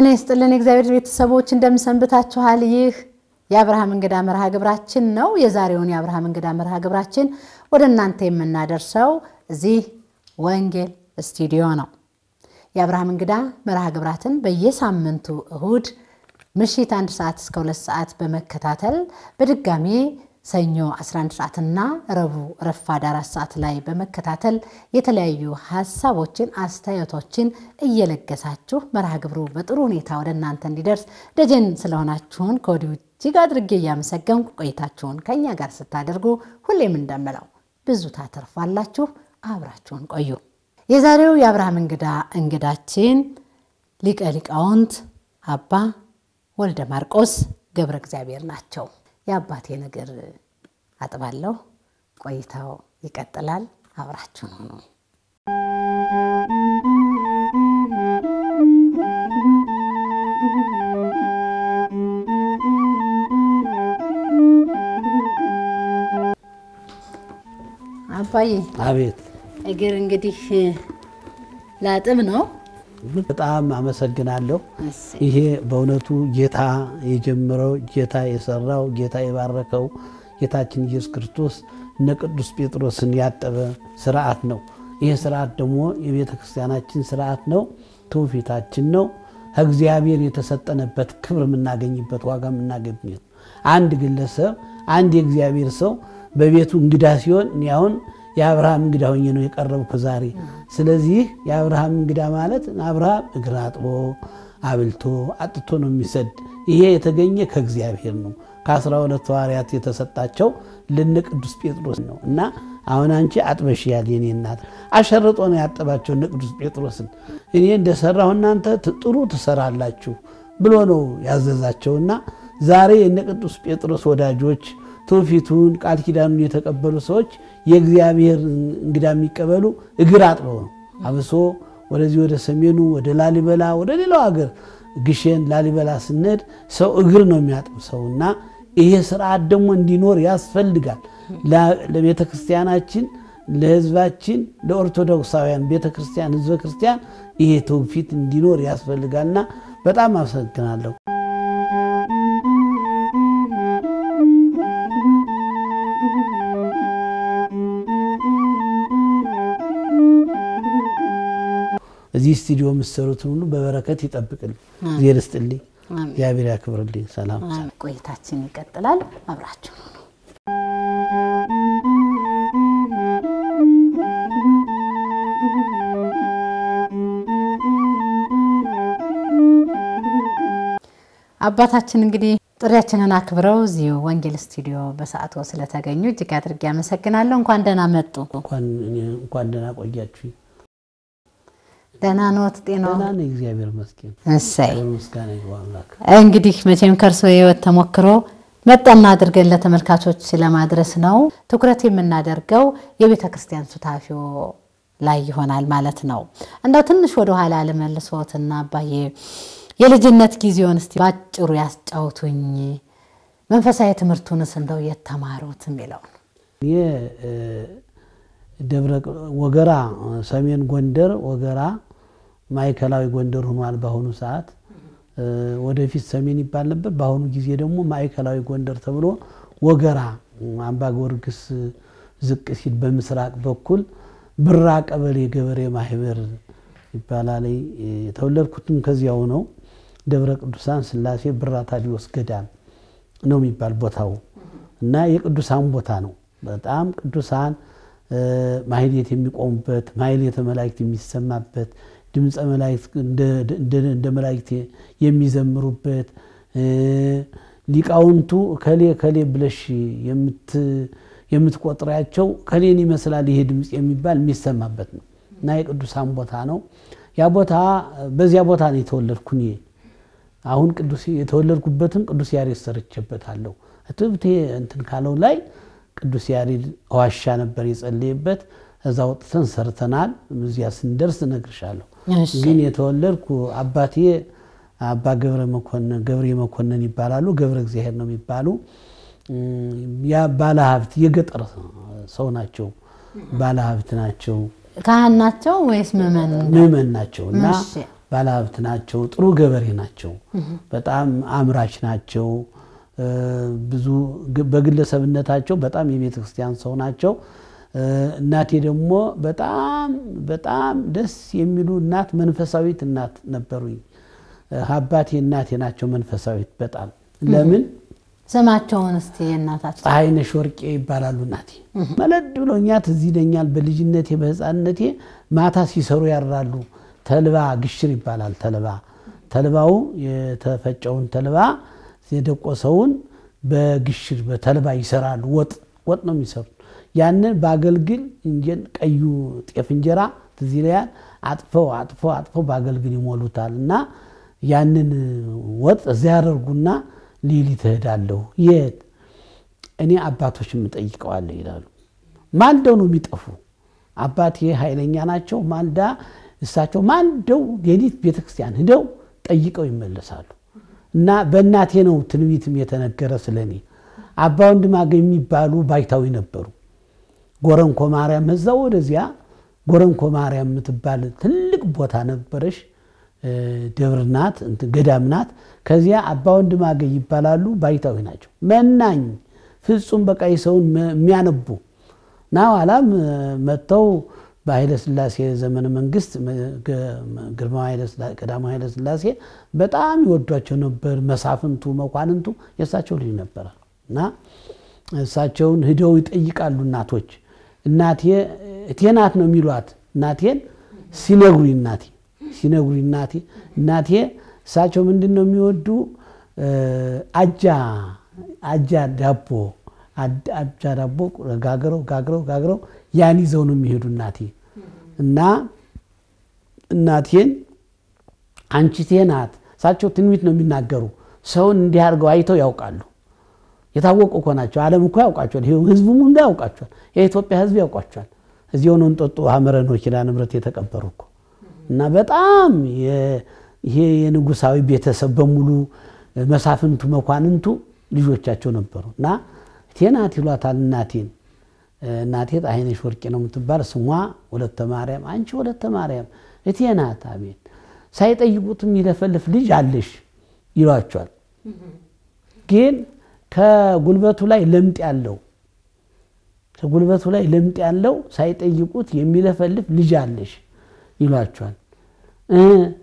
ጤና ይስጥልን እግዚአብሔር ቤተሰቦች እንደምሰንብታችኋል ይህ የአብርሃም እንግዳ መርሃ ግብራችን ነው። የዛሬውን የአብርሃም እንግዳ መርሃ ግብራችን ወደ እናንተ የምናደርሰው እዚህ ወንጌል ስቱዲዮ ነው። የአብርሃም እንግዳ መርሃ ግብራትን በየሳምንቱ እሁድ ምሽት አንድ ሰዓት እስከ ሁለት ሰዓት በመከታተል በድጋሜ ሰኞ 11 ሰዓትና ረቡዕ ረፋድ አራት ሰዓት ላይ በመከታተል የተለያዩ ሀሳቦችን፣ አስተያየቶችን እየለገሳችሁ መርሃ ግብሩ በጥሩ ሁኔታ ወደ እናንተ እንዲደርስ ደጀን ስለሆናችሁን ከወዲሁ እጅግ አድርጌ እያመሰገንኩ ቆይታችሁን ከእኛ ጋር ስታደርጉ ሁሌም እንደምለው ብዙ ታተርፋላችሁ። አብራችሁን ቆዩ። የዛሬው የአብርሃም እንግዳ እንግዳችን ሊቀ ሊቃውንት አባ ወልደ ማርቆስ ገብረ እግዚአብሔር ናቸው። የአባቴ ነገር አጥባለሁ። ቆይታው ይቀጥላል። አብራችሁን ሆኑ። አባዬ። አቤት። እግር እንግዲህ ላጥብ ነው በጣም አመሰግናለሁ። ይሄ በእውነቱ ጌታ የጀመረው ጌታ የሰራው ጌታ የባረከው ጌታችን ኢየሱስ ክርስቶስ እነ ቅዱስ ጴጥሮስን ያጠበ ስርዓት ነው። ይህ ስርዓት ደግሞ የቤተ ክርስቲያናችን ስርዓት ነው፣ ትውፊታችን ነው። ከእግዚአብሔር የተሰጠነበት ክብር የምናገኝበት ዋጋ የምናገኝበት አንድ ግለሰብ አንድ የእግዚአብሔር ሰው በቤቱ እንግዳ ሲሆን እኔ አሁን የአብርሃም እንግዳ ሆኜ ነው የቀረብኩ ዛሬ። ስለዚህ የአብርሃም እንግዳ ማለት አብርሃም እግር አጥቦ አብልቶ አጥቶ ነው የሚሰድ። ይሄ የተገኘ ከእግዚአብሔር ነው። ከአስራ ሁለቱ ሐዋርያት የተሰጣቸው ለነ ቅዱስ ጴጥሮስ ነው እና አሁን አንቺ አጥበሽያል የኔ እናት አሸርጦ ነው ያጠባቸው እነ ቅዱስ ጴጥሮስን። እኔ እንደሰራሁ እናንተ ጥሩ ትሰራላችሁ ብሎ ነው ያዘዛቸውና ዛሬ የነ ቅዱስ ጴጥሮስ ወዳጆች ትውፊቱን ቃል ኪዳኑን የተቀበሉ ሰዎች የእግዚአብሔር እንግዳ የሚቀበሉ እግር አጥበው ነው። አብሶ ወደዚህ ወደ ሰሜኑ ወደ ላሊበላ ወደ ሌላው ሀገር ግሸን ላሊበላ ስንሄድ ሰው እግር ነው የሚያጥብ ሰው እና ይሄ ስርዓት ደግሞ እንዲኖር ያስፈልጋል። ለቤተ ክርስቲያናችን፣ ለህዝባችን፣ ለኦርቶዶክሳውያን ቤተ ክርስቲያን፣ ህዝበ ክርስቲያን ይሄ ትውፊት እንዲኖር ያስፈልጋልና በጣም አመሰግናለሁ። እዚህ ስቱዲዮ የምትሰሩትን ሁሉ በበረከት ይጠብቅል እግዜር ይስጥልኝ፣ እግዚአብሔር ያክብርልኝ። ሰላም። ቆይታችን ይቀጥላል። አብራችሁ አባታችን እንግዲህ ጥሪያችንን አክብረው እዚሁ ወንጌል ስቱዲዮ በሰዓቱ ስለተገኙ እጅግ አድርጌ አመሰግናለሁ። እንኳን ደህና መጡ። እንኳን ደህና ቆያችሁ። ደህና ኖት? ጤናው እግዚአብሔር ይመስገን። እሰይ እንግዲህ መቼም ከእርሶ የህይወት ተሞክሮ መጠና አድርገን ለተመልካቾች ለማድረስ ነው ትኩረት የምናደርገው የቤተ ክርስቲያን ሱታፊዮ ላይ ይሆናል ማለት ነው። እንደው ትንሽ ወደ ኋላ ልመልሶትና አባዬ የልጅነት ጊዜውን እስቲ ባጭሩ ያስጫውቱኝ። መንፈሳዊ ትምህርቱንስ እንደው የተማሩት የሚለውን ደብረ ወገራ ሰሜን ጎንደር ወገራ ማዕከላዊ ጎንደር ሆኗል በአሁኑ ሰዓት። ወደፊት ሰሜን ይባል ነበር። በአሁኑ ጊዜ ደግሞ ማዕከላዊ ጎንደር ተብሎ ወገራ አምባ ጊዮርጊስ ዝቅ ሲል በምስራቅ በኩል ብራ ቀበሌ ገበሬ ማህበር ይባላል። የተወለድኩትም ከዚያው ነው። ደብረ ቅዱሳን ስላሴ ብራ ታዲዮስ ገዳም ነው የሚባል ቦታው እና የቅዱሳን ቦታ ነው። በጣም ቅዱሳን ማህሌት የሚቆሙበት ማህሌተ መላእክት የሚሰማበት ድምፀ መላእክት እንደ መላእክት የሚዘምሩበት ሊቃውንቱ ከሌ ከሌ ብለሽ የምትቆጥሪያቸው ከሌን ይመስላል ይሄ ድምፅ የሚባል የሚሰማበት ነው እና የቅዱሳን ቦታ ነው። ያ ቦታ በዚያ ቦታ ነው የተወለድኩኝ። አሁን ቅዱስ የተወለድኩበትን ቅዱስ ያሬድ ሰርቼበታለሁ። ትብቴ እንትን ካለው ላይ ቅዱስ ያሬድ ዋሻ ነበር የጸለየበት። እዛ ወጥተን ሰርተናል። እዚያ ስንደርስ እነግርሻለሁ። ግን የተወለድኩ አባቴ አባ ገብረ መኮንን ገብሬ መኮንን ይባላሉ። ገብረ እግዚአብሔር ነው የሚባሉ ያ ባለ ሀብት የገጠር ሰው ናቸው። ባለ ሀብት ናቸው። ካህን ናቸው ወይስ ምዕመን? ምዕመን ናቸው እና ባለ ሀብት ናቸው። ጥሩ ገበሬ ናቸው። በጣም አምራች ናቸው። ብዙ በግለሰብነታቸው በጣም የቤተ ክርስቲያን ሰው ናቸው። እናቴ ደግሞ በጣም በጣም ደስ የሚሉ እናት መንፈሳዊት እናት ነበሩኝ። አባቴ እናቴ ናቸው መንፈሳዊት በጣም ለምን ስማቸውን እስቲ እናታቸው ፀሐይነሽ ወርቄ ይባላሉ። እናቴ መለድ ብሎኛ ትዝ ይለኛል። በልጅነቴ በህፃንነቴ ማታ ሲሰሩ ያራሉ። ተልባ ግሽር ይባላል። ተልባ ተልባው የተፈጨውን ተልባ የደቆሰውን በግሽር በተልባ ይሰራሉ። ወጥ ወጥ ነው የሚሰሩት ያንን በአገልግል እንጀን ቀዩ ጤፍ እንጀራ ትዝ አጥፈው አጥፈው አጥፈው በአገልግል ይሞሉታል እና ያንን ወጥ እዚያ ያደርጉና ሌሊት እሄዳለሁ የት እኔ አባቶች እጠይቀዋለሁ ይላሉ። ማልደው ነው የሚጠፉ አባት ይሄ ኃይለኛ ናቸው። ማልዳ እሳቸው ማልደው ሌሊት ቤተክርስቲያን ሂደው ጠይቀው ይመለሳሉ። እና በእናቴ ነው ትንቢትም የተነገረ ስለኔ አባ ወንድማገኝ የሚባሉ ባይታዊ ነበሩ። ጎረንኮ ማርያም እዛ ወደዚያ ጎረንኮ ማርያም የምትባል ትልቅ ቦታ ነበረሽ፣ ደብርናት ገዳምናት። ከዚያ አባ ወንድማገኝ ይባላሉ። ባይታዊ ናቸው። መናኝ ፍጹም በቃ ሰውን የሚያነቡ ና ኋላም መጥተው በኃይለ ስላሴ ዘመነ መንግስት ግርማዊ ኃይለ ስላሴ በጣም ይወዷቸው ነበር። መሳፍንቱ መኳንንቱ የእሳቸው ልጅ ነበረ እና እሳቸውን ሂደው ይጠይቃሉ እናቶች እናቴ እቴ ናት ነው የሚሏት። እናቴን ሲነግሩኝ እናቴ ሲነግሩኝ እናቴ እናቴ እሳቸው ምንድን ነው የሚወዱ አጃ አጃ ዳቦ አጃ ዳቦ ጋግረው ጋግረው ጋግረው ያን ይዘው ነው የሚሄዱ እናቴ እና እናቴን አንቺቴ ናት እሳቸው ትንቢት ነው የሚናገሩ ሰውን እንዲህ አድርገው አይተው ያውቃሉ የታወቁ እኮ ናቸው። ዓለም እኮ ያውቃቸዋል። ህዝቡም ሁሉ ያውቃቸዋል። የኢትዮጵያ ህዝብ ያውቃቸዋል። እዚህ ሆነ እንጦጦ ሐመረ ነው ኪዳነ ምሕረት የተቀበሩ እኮ እና በጣም ይሄ የንጉሳዊ ቤተሰብ በሙሉ መሳፍንቱ፣ መኳንንቱ ልጆቻቸው ነበሩ እና ቴናት ይሏታል እናቴን እናቴ ጣይነሽ ወርቄ ነው የምትባል ስሟ ወለተ ማርያም። አንቺ ወለተ ማርያም እቴ ናት። አቤት። ሳይጠይቁትም ይለፈልፍ ልጅ አለሽ ይሏቸዋል ግን ከጉልበቱ ላይ ለምጥ ያለው ከጉልበቱ ላይ ለምጥ ያለው ሳይጠይቁት የሚለፈልፍ ልጅ አለሽ ይሏቸዋል።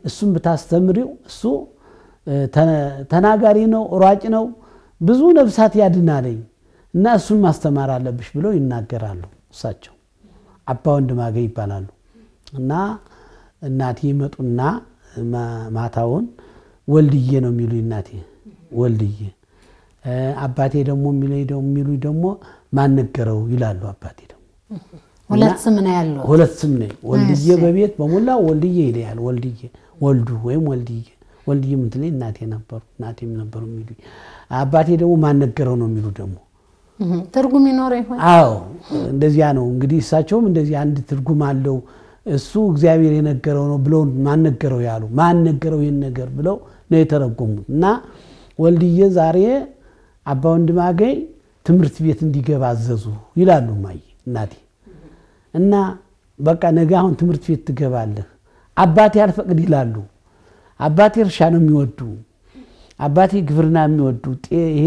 እሱም ብታስተምሪው እሱ ተናጋሪ ነው፣ ሯጭ ነው፣ ብዙ ነፍሳት ያድናለኝ እና እሱን ማስተማር አለብሽ ብለው ይናገራሉ። እሳቸው አባ ወንድማገኝ ይባላሉ። እና እናቴ ይመጡና ማታውን ወልድዬ ነው የሚሉ እናቴ ወልድዬ አባቴ ደግሞ የሚሉ ደግሞ ማነገረው ይላሉ። አባቴ ደግሞ ሁለት ስም ነው ያለው። ሁለት ስም ነው ወልድዬ፣ በቤት በሞላ ወልድዬ ይለያል። ወልድዬ ወልዱ ወይም ወልድዬ ወልድዬ ምትለኝ እናቴ ነበሩ እናቴም ነበሩ የሚሉኝ። አባቴ ደግሞ ማነገረው ነው የሚሉ ደግሞ ትርጉም ይኖረ ይሆን? አዎ እንደዚያ ነው እንግዲህ። እሳቸውም እንደዚህ አንድ ትርጉም አለው እሱ እግዚአብሔር የነገረው ነው ብለው ማነገረው ያሉ ማነገረው ይህን ነገር ብለው ነው የተረጎሙት እና ወልድዬ ዛሬ አባ ወንድማገኝ ትምህርት ቤት እንዲገባ አዘዙ ይላሉ ማይ እናቴ እና በቃ ነገ አሁን ትምህርት ቤት ትገባለህ። አባቴ አልፈቅድ ይላሉ። አባቴ እርሻ ነው የሚወዱ፣ አባቴ ግብርና የሚወዱ ይሄ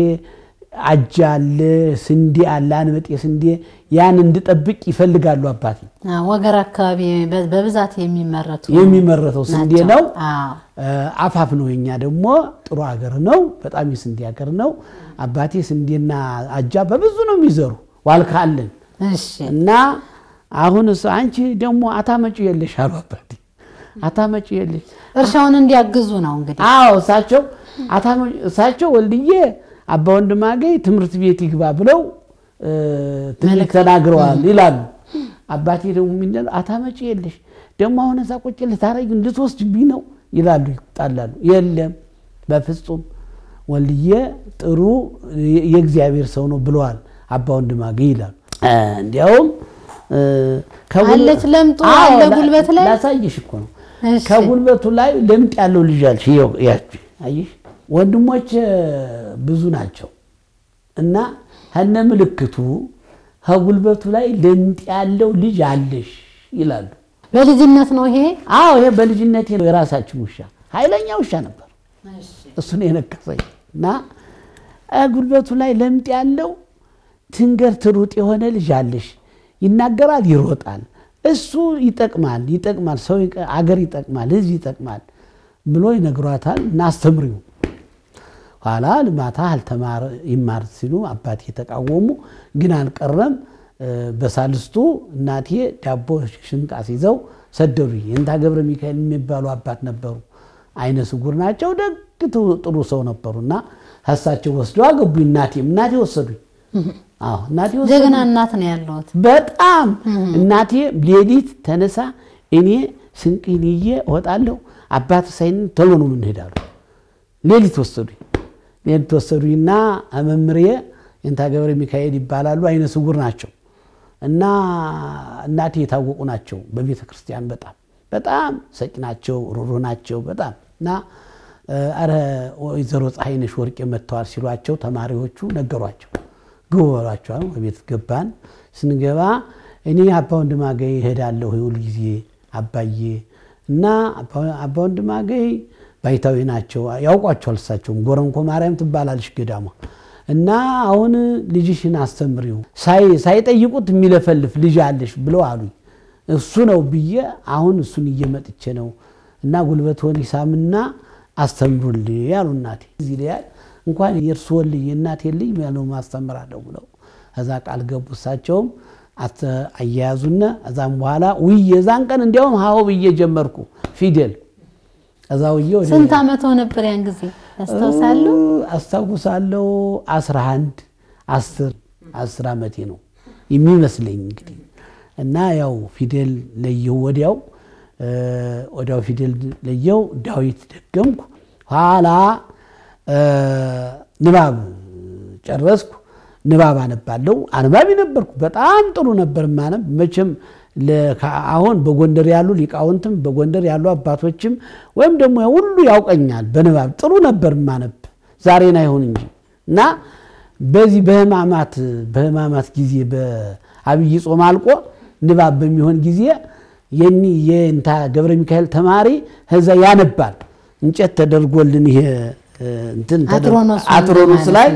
አጃ አለ ስንዴ አለ አንበጤ ስንዴ ያን እንድጠብቅ ይፈልጋሉ። አባቴ ወገር አካባቢ በብዛት የሚመረቱ የሚመረተው ስንዴ ነው። አፋፍ ነው። የኛ ደግሞ ጥሩ ሀገር ነው። በጣም የስንዴ ሀገር ነው። አባቴ ስንዴና አጃ በብዙ ነው የሚዘሩ ዋልካለን እና አሁን አንቺ ደግሞ አታመጪ የለሽ አሉ አባቴ አታመጪ የለሽ እርሻውን እንዲያግዙ ነው እንግዲህ። አዎ እሳቸው እሳቸው ወልድዬ አባ ወንድማገኝ ትምህርት ቤት ይግባ ብለው ትልቅ ተናግረዋል ይላሉ። አባቴ ደግሞ የሚለው አታመጪ የለሽ ደግሞ አሁን እዛ ቁጭ ልታረጊ ልትወስድብኝ ነው ይላሉ፣ ይጣላሉ። የለም በፍጹም ወልድዬ ጥሩ የእግዚአብሔር ሰው ነው ብለዋል አባ ወንድማገ ይላሉ። እንዲያውም ለምጡ ጉልበት ላይ ላሳይሽ እኮ ነው። ከጉልበቱ ላይ ለምጥ ያለው ልጅ አልሽ። ያች አየሽ ወንድሞች ብዙ ናቸው እና ከነ ምልክቱ ከጉልበቱ ላይ ለምጥ ያለው ልጅ አለሽ ይላሉ። በልጅነት ነው ይሄ። አዎ ይሄ በልጅነት የራሳችን ውሻ ኃይለኛ ውሻ ነበር። እሱን የነቀፈኝ እና ጉልበቱ ላይ ለምጥ ያለው ትንገር ትሩጥ የሆነ ልጅ አለሽ። ይናገራል፣ ይሮጣል። እሱ ይጠቅማል ይጠቅማል፣ ሰው አገር ይጠቅማል፣ ህዝብ ይጠቅማል ብሎ ይነግሯታል። እናስተምሪው ኋላ ልማታ አልተማረ ይማር ሲሉ አባት የተቃወሙ ግን አልቀረም። በሳልስቱ እናቴ ዳቦ ሽንቅ አስይዘው ሰደዱኝ። እንታ ገብረ ሚካኤል የሚባሉ አባት ነበሩ። አይነ ስጉር ናቸው። ደግ ጥሩ ሰው ነበሩ እና እሳቸው ወስደው አገቡኝ። እናቴም እናቴ ወሰዱኝ። አዎ እናቴ ወሰዱኝ። ጀግና እናት ነው ያለሁት። በጣም እናቴ ሌሊት ተነሳ፣ እኔ ስንቅን ይዤ እወጣለሁ፣ አባት ሳይን ተሎ ነው የምንሄዳሉ። ሌሊት ወሰዱኝ። ሌሊት ወሰዱኝና መምሬ እንታ ገብረ ሚካኤል ይባላሉ። አይነ ስጉር ናቸው። እና እናቴ የታወቁ ናቸው በቤተ ክርስቲያን በጣም በጣም ሰጭ ናቸው፣ ሩሩ ናቸው በጣም እና አረ ወይዘሮ ፀሐይነሽ ወርቄ መጥተዋል ሲሏቸው ተማሪዎቹ ነገሯቸው ግበሏቸዋል። በቤት ገባን። ስንገባ እኔ አባ ወንድማገኝ እሄዳለሁ ሁል ጊዜ አባዬ እና አባ ወንድማገኝ ባይታዊ ናቸው ያውቋቸዋል። እሳቸውም ጎረንኮ ማርያም ትባላለች ገዳሟ እና አሁን ልጅሽን አስተምሪው ሳይጠይቁት የሚለፈልፍ ልጅ አለሽ ብለው አሉኝ። እሱ ነው ብዬ አሁን እሱን እየመጥቼ ነው እና ጉልበት ሆን ሂሳምና አስተምሩል ያሉ እናቴ እዚህ ላይ እንኳን የእርስዎን ልጅ የእናቴን ልኝ ያለው ማስተምራለሁ ብለው እዛ ቃል ገቡ። እሳቸውም አያያዙና እዛም በኋላ ውይ የዛን ቀን እንዲያውም ሀሆ ብዬ ጀመርኩ ፊደል ከዛ ውዬ ስንት ዓመት ነበር ያን ጊዜ ያስታውሳሉ? አስታውሳለሁ። አስራ አንድ አስር አስር ዓመቴ ነው የሚመስለኝ እንግዲህ እና ያው ፊደል ለየው ወዲያው ወዲያው ፊደል ለየው ዳዊት ደገምኩ። ኋላ ንባብ ጨረስኩ። ንባብ አነባለሁ። አንባቢ ነበርኩ። በጣም ጥሩ ነበር ማነብ መቼም አሁን በጎንደር ያሉ ሊቃውንትም በጎንደር ያሉ አባቶችም ወይም ደግሞ ሁሉ ያውቀኛል በንባብ ጥሩ ነበር ማነብ ዛሬን አይሆን እንጂ እና በዚህ በህማማት በህማማት ጊዜ በአብይ ጾም አልቆ ንባብ በሚሆን ጊዜ የኒ የእንታ ገብረ ሚካኤል ተማሪ ህዛ ያነባል እንጨት ተደርጎልን ይሄ እንትን አትሮኖስ ላይ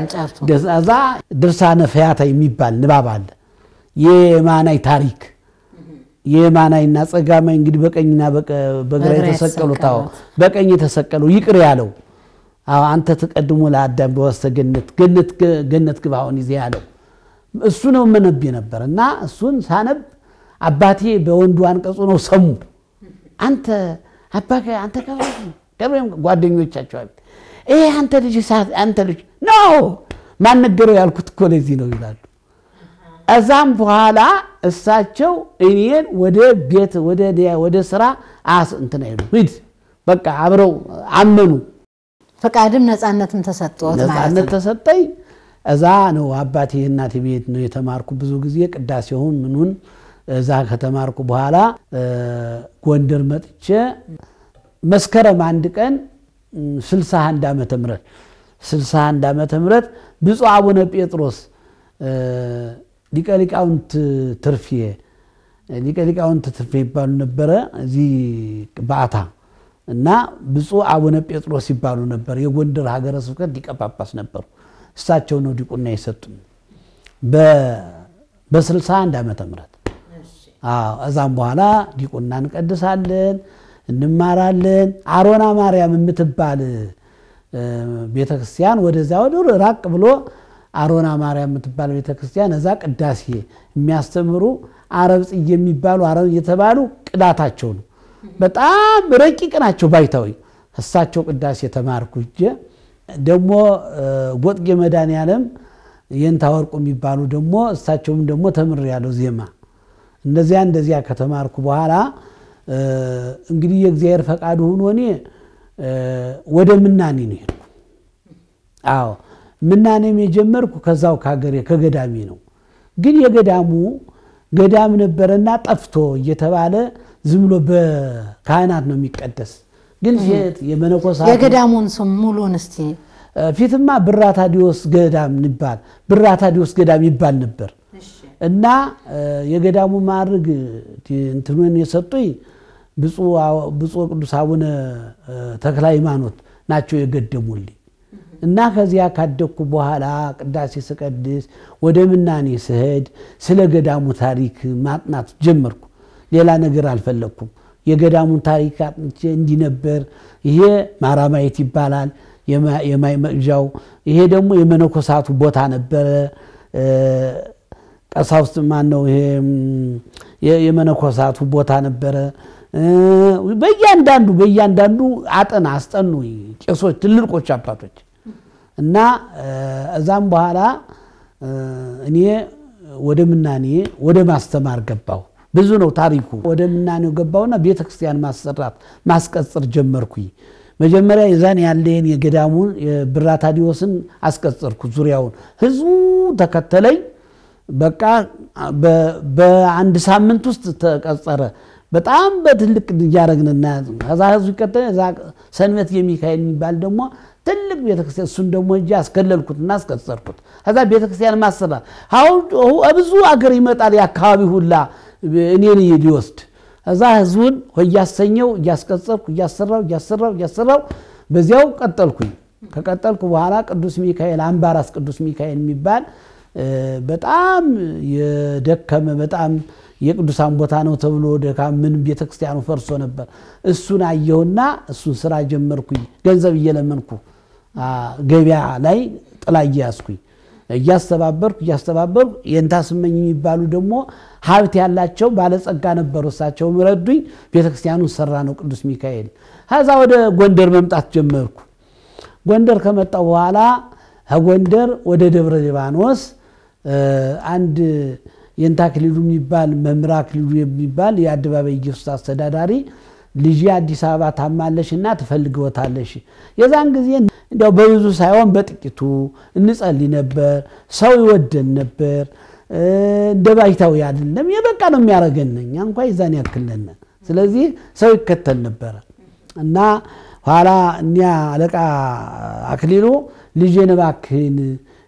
እዛ ድርሳነ ፈያታ የሚባል ንባብ አለ የማናይ ታሪክ የማናይና ጸጋማይ እንግዲህ በቀኝና በግራ የተሰቀሉ ታው በቀኝ የተሰቀሉ ይቅር ያለው አዎ አንተ ተቀድሞ ለአዳም በወሰ ገነት ገነት ገነት ግባ አሁን ይዜ ያለው እሱ ነው መነብ ነበር እና እሱን ሳነብ አባቴ በወንዱ አንቀጹ ነው ሰሙ አንተ አባከ አንተ ገብረም ጓደኞቻቸው አቤት ይሄ አንተ ልጅ ሳት አንተ ልጅ ኖ ማን ነገረው ያልኩት እኮ ለዚህ ነው ይላሉ እዛም በኋላ እሳቸው እኔን ወደ ቤት ወደ ስራ አስ እንትን አይሉ ሂድ በቃ አብረው አመኑ። ፈቃድም ነፃነትም ተሰጥቶት ነፃነት ተሰጠኝ። እዛ ነው አባቴ እናቴ ቤት ነው የተማርኩ። ብዙ ጊዜ ቅዳሴውን ምኑን እዛ ከተማርኩ በኋላ ጎንደር መጥቼ መስከረም አንድ ቀን 61 ዓመተ ምህረት 61 ዓመተ ምህረት ብፁዕ አቡነ ጴጥሮስ ሊቀሊቃውንት ትርፌ ሊቀ ትርፌ ይባሉ ነበረ። እዚህ በዓታ እና ብፁ አቡነ ጴጥሮስ ይባሉ ነበር። የጎንደር ሀገረ ስብከት ሊቀጳጳስ ጳጳስ ነበሩ። እሳቸው ነው ዲቁና የሰጡኝ በ61 ዓመተ ምህረት እዛም በኋላ ዲቁና እንቀድሳለን፣ እንማራለን። አሮና ማርያም የምትባል ቤተክርስቲያን ወደዚያ ወደ ራቅ ብሎ አሮና ማርያም የምትባል ቤተክርስቲያን እዛ ቅዳሴ የሚያስተምሩ አረብ ጽዬ የሚባሉ አረብ የተባሉ ቅዳታቸው ነው። በጣም ረቂቅ ናቸው። ባይታዊ እሳቸው ቅዳሴ ተማርኩ እጀ ደግሞ ጎጥጌ መድኃኔዓለም የንታ ወርቁ የሚባሉ ደግሞ እሳቸውም ደግሞ ተምር ያለው ዜማ እንደዚያ እንደዚያ ከተማርኩ በኋላ እንግዲህ የእግዚአብሔር ፈቃዱ ሆኖ እኔ ወደ ምናኔ ነው ሄድኩ። አዎ ምናኔም የጀመርኩ ከዛው ከሀገሬ ከገዳሚ ነው። ግን የገዳሙ ገዳም ነበረና ጠፍቶ እየተባለ ዝም ብሎ በካህናት ነው የሚቀደስ። ግን ት የመነኮሳ የገዳሙን ስም ሙሉን እስቲ ፊትማ ብራታ ዲዮስ ገዳም ይባል ብራታ ዲዮስ ገዳም ይባል ነበር እና የገዳሙ ማድረግ እንትኑን የሰጡኝ ብፁዕ ቅዱስ አቡነ ተክለ ሃይማኖት ናቸው የገደሙልኝ። እና ከዚያ ካደግኩ በኋላ ቅዳሴ ስቀድስ ወደ ምናኔ ስሄድ ስለ ገዳሙ ታሪክ ማጥናት ጀመርኩ። ሌላ ነገር አልፈለግኩም። የገዳሙን ታሪክ አጥንቼ እንዲነበር ይሄ ማራማየት ይባላል የማይ መቅዣው። ይሄ ደግሞ የመነኮሳቱ ቦታ ነበረ። ቀሳውስት ማን ነው? ይሄ የመነኮሳቱ ቦታ ነበረ። በእያንዳንዱ በእያንዳንዱ አጠና አስጠኑ ቄሶች፣ ትልልቆች አባቶች እና እዛም በኋላ እኔ ወደ ምናኔ ወደ ማስተማር ገባው ብዙ ነው ታሪኩ። ወደ ምናኔው ገባሁና ቤተ ክርስቲያን ማሰራት ማስቀጽር ጀመርኩኝ። መጀመሪያ የዛን ያለን የገዳሙን ብራታዲዮስን አስቀጽርኩ። ዙሪያውን ህዝቡ ተከተለኝ። በቃ በአንድ ሳምንት ውስጥ ተቀጸረ። በጣም በትልቅ እያደረግን እናያዝ ከዛ ህዝብ ይቀጥል ሰንበት የሚካኤል የሚባል ደግሞ ትልቅ ቤተክርስቲያን እሱን ደግሞ እ አስከለልኩት እና አስቀጸርኩት ከዛ ቤተክርስቲያን ማሰራ ብዙ አገር ይመጣል የአካባቢ ሁላ እኔን ሊወስድ እዛ ህዝቡን እያሰኘው እያስቀጸርኩ እያሰራው እያሰራው እያሰራው በዚያው ቀጠልኩኝ። ከቀጠልኩ በኋላ ቅዱስ ሚካኤል አምባራስ ቅዱስ ሚካኤል የሚባል በጣም የደከመ በጣም የቅዱሳን ቦታ ነው ተብሎ ወደ ምን ቤተክርስቲያኑ ፈርሶ ነበር። እሱን አየሁና እሱን ስራ ጀመርኩኝ። ገንዘብ እየለመንኩ ገበያ ላይ ጥላ እያያዝኩኝ እያስተባበርኩ እያስተባበርኩ የንታ ስመኝ የሚባሉ ደግሞ ሀብት ያላቸው ባለጸጋ ነበሩ። እሳቸውም ረዱኝ። ቤተክርስቲያኑን ሰራ ነው ቅዱስ ሚካኤል። ከዛ ወደ ጎንደር መምጣት ጀመርኩ። ጎንደር ከመጣ በኋላ ከጎንደር ወደ ደብረ ሊባኖስ አንድ የእንታ ክልሉ የሚባል መምራ ክልሉ የሚባል የአደባባይ ኢየሱስ አስተዳዳሪ ልጅ አዲስ አበባ ታማለሽ እና ትፈልግወታለሽ። የዛን ጊዜ እንዲያው በብዙ ሳይሆን በጥቂቱ እንጸልይ ነበር። ሰው ይወደን ነበር። እንደ ባይታዊ አይደለም። የበቃ ነው የሚያደርገን እኛ እንኳ ይዛን ያክልን። ስለዚህ ሰው ይከተል ነበረ እና ኋላ እኒያ አለቃ አክሊሉ ልጄን እባክህን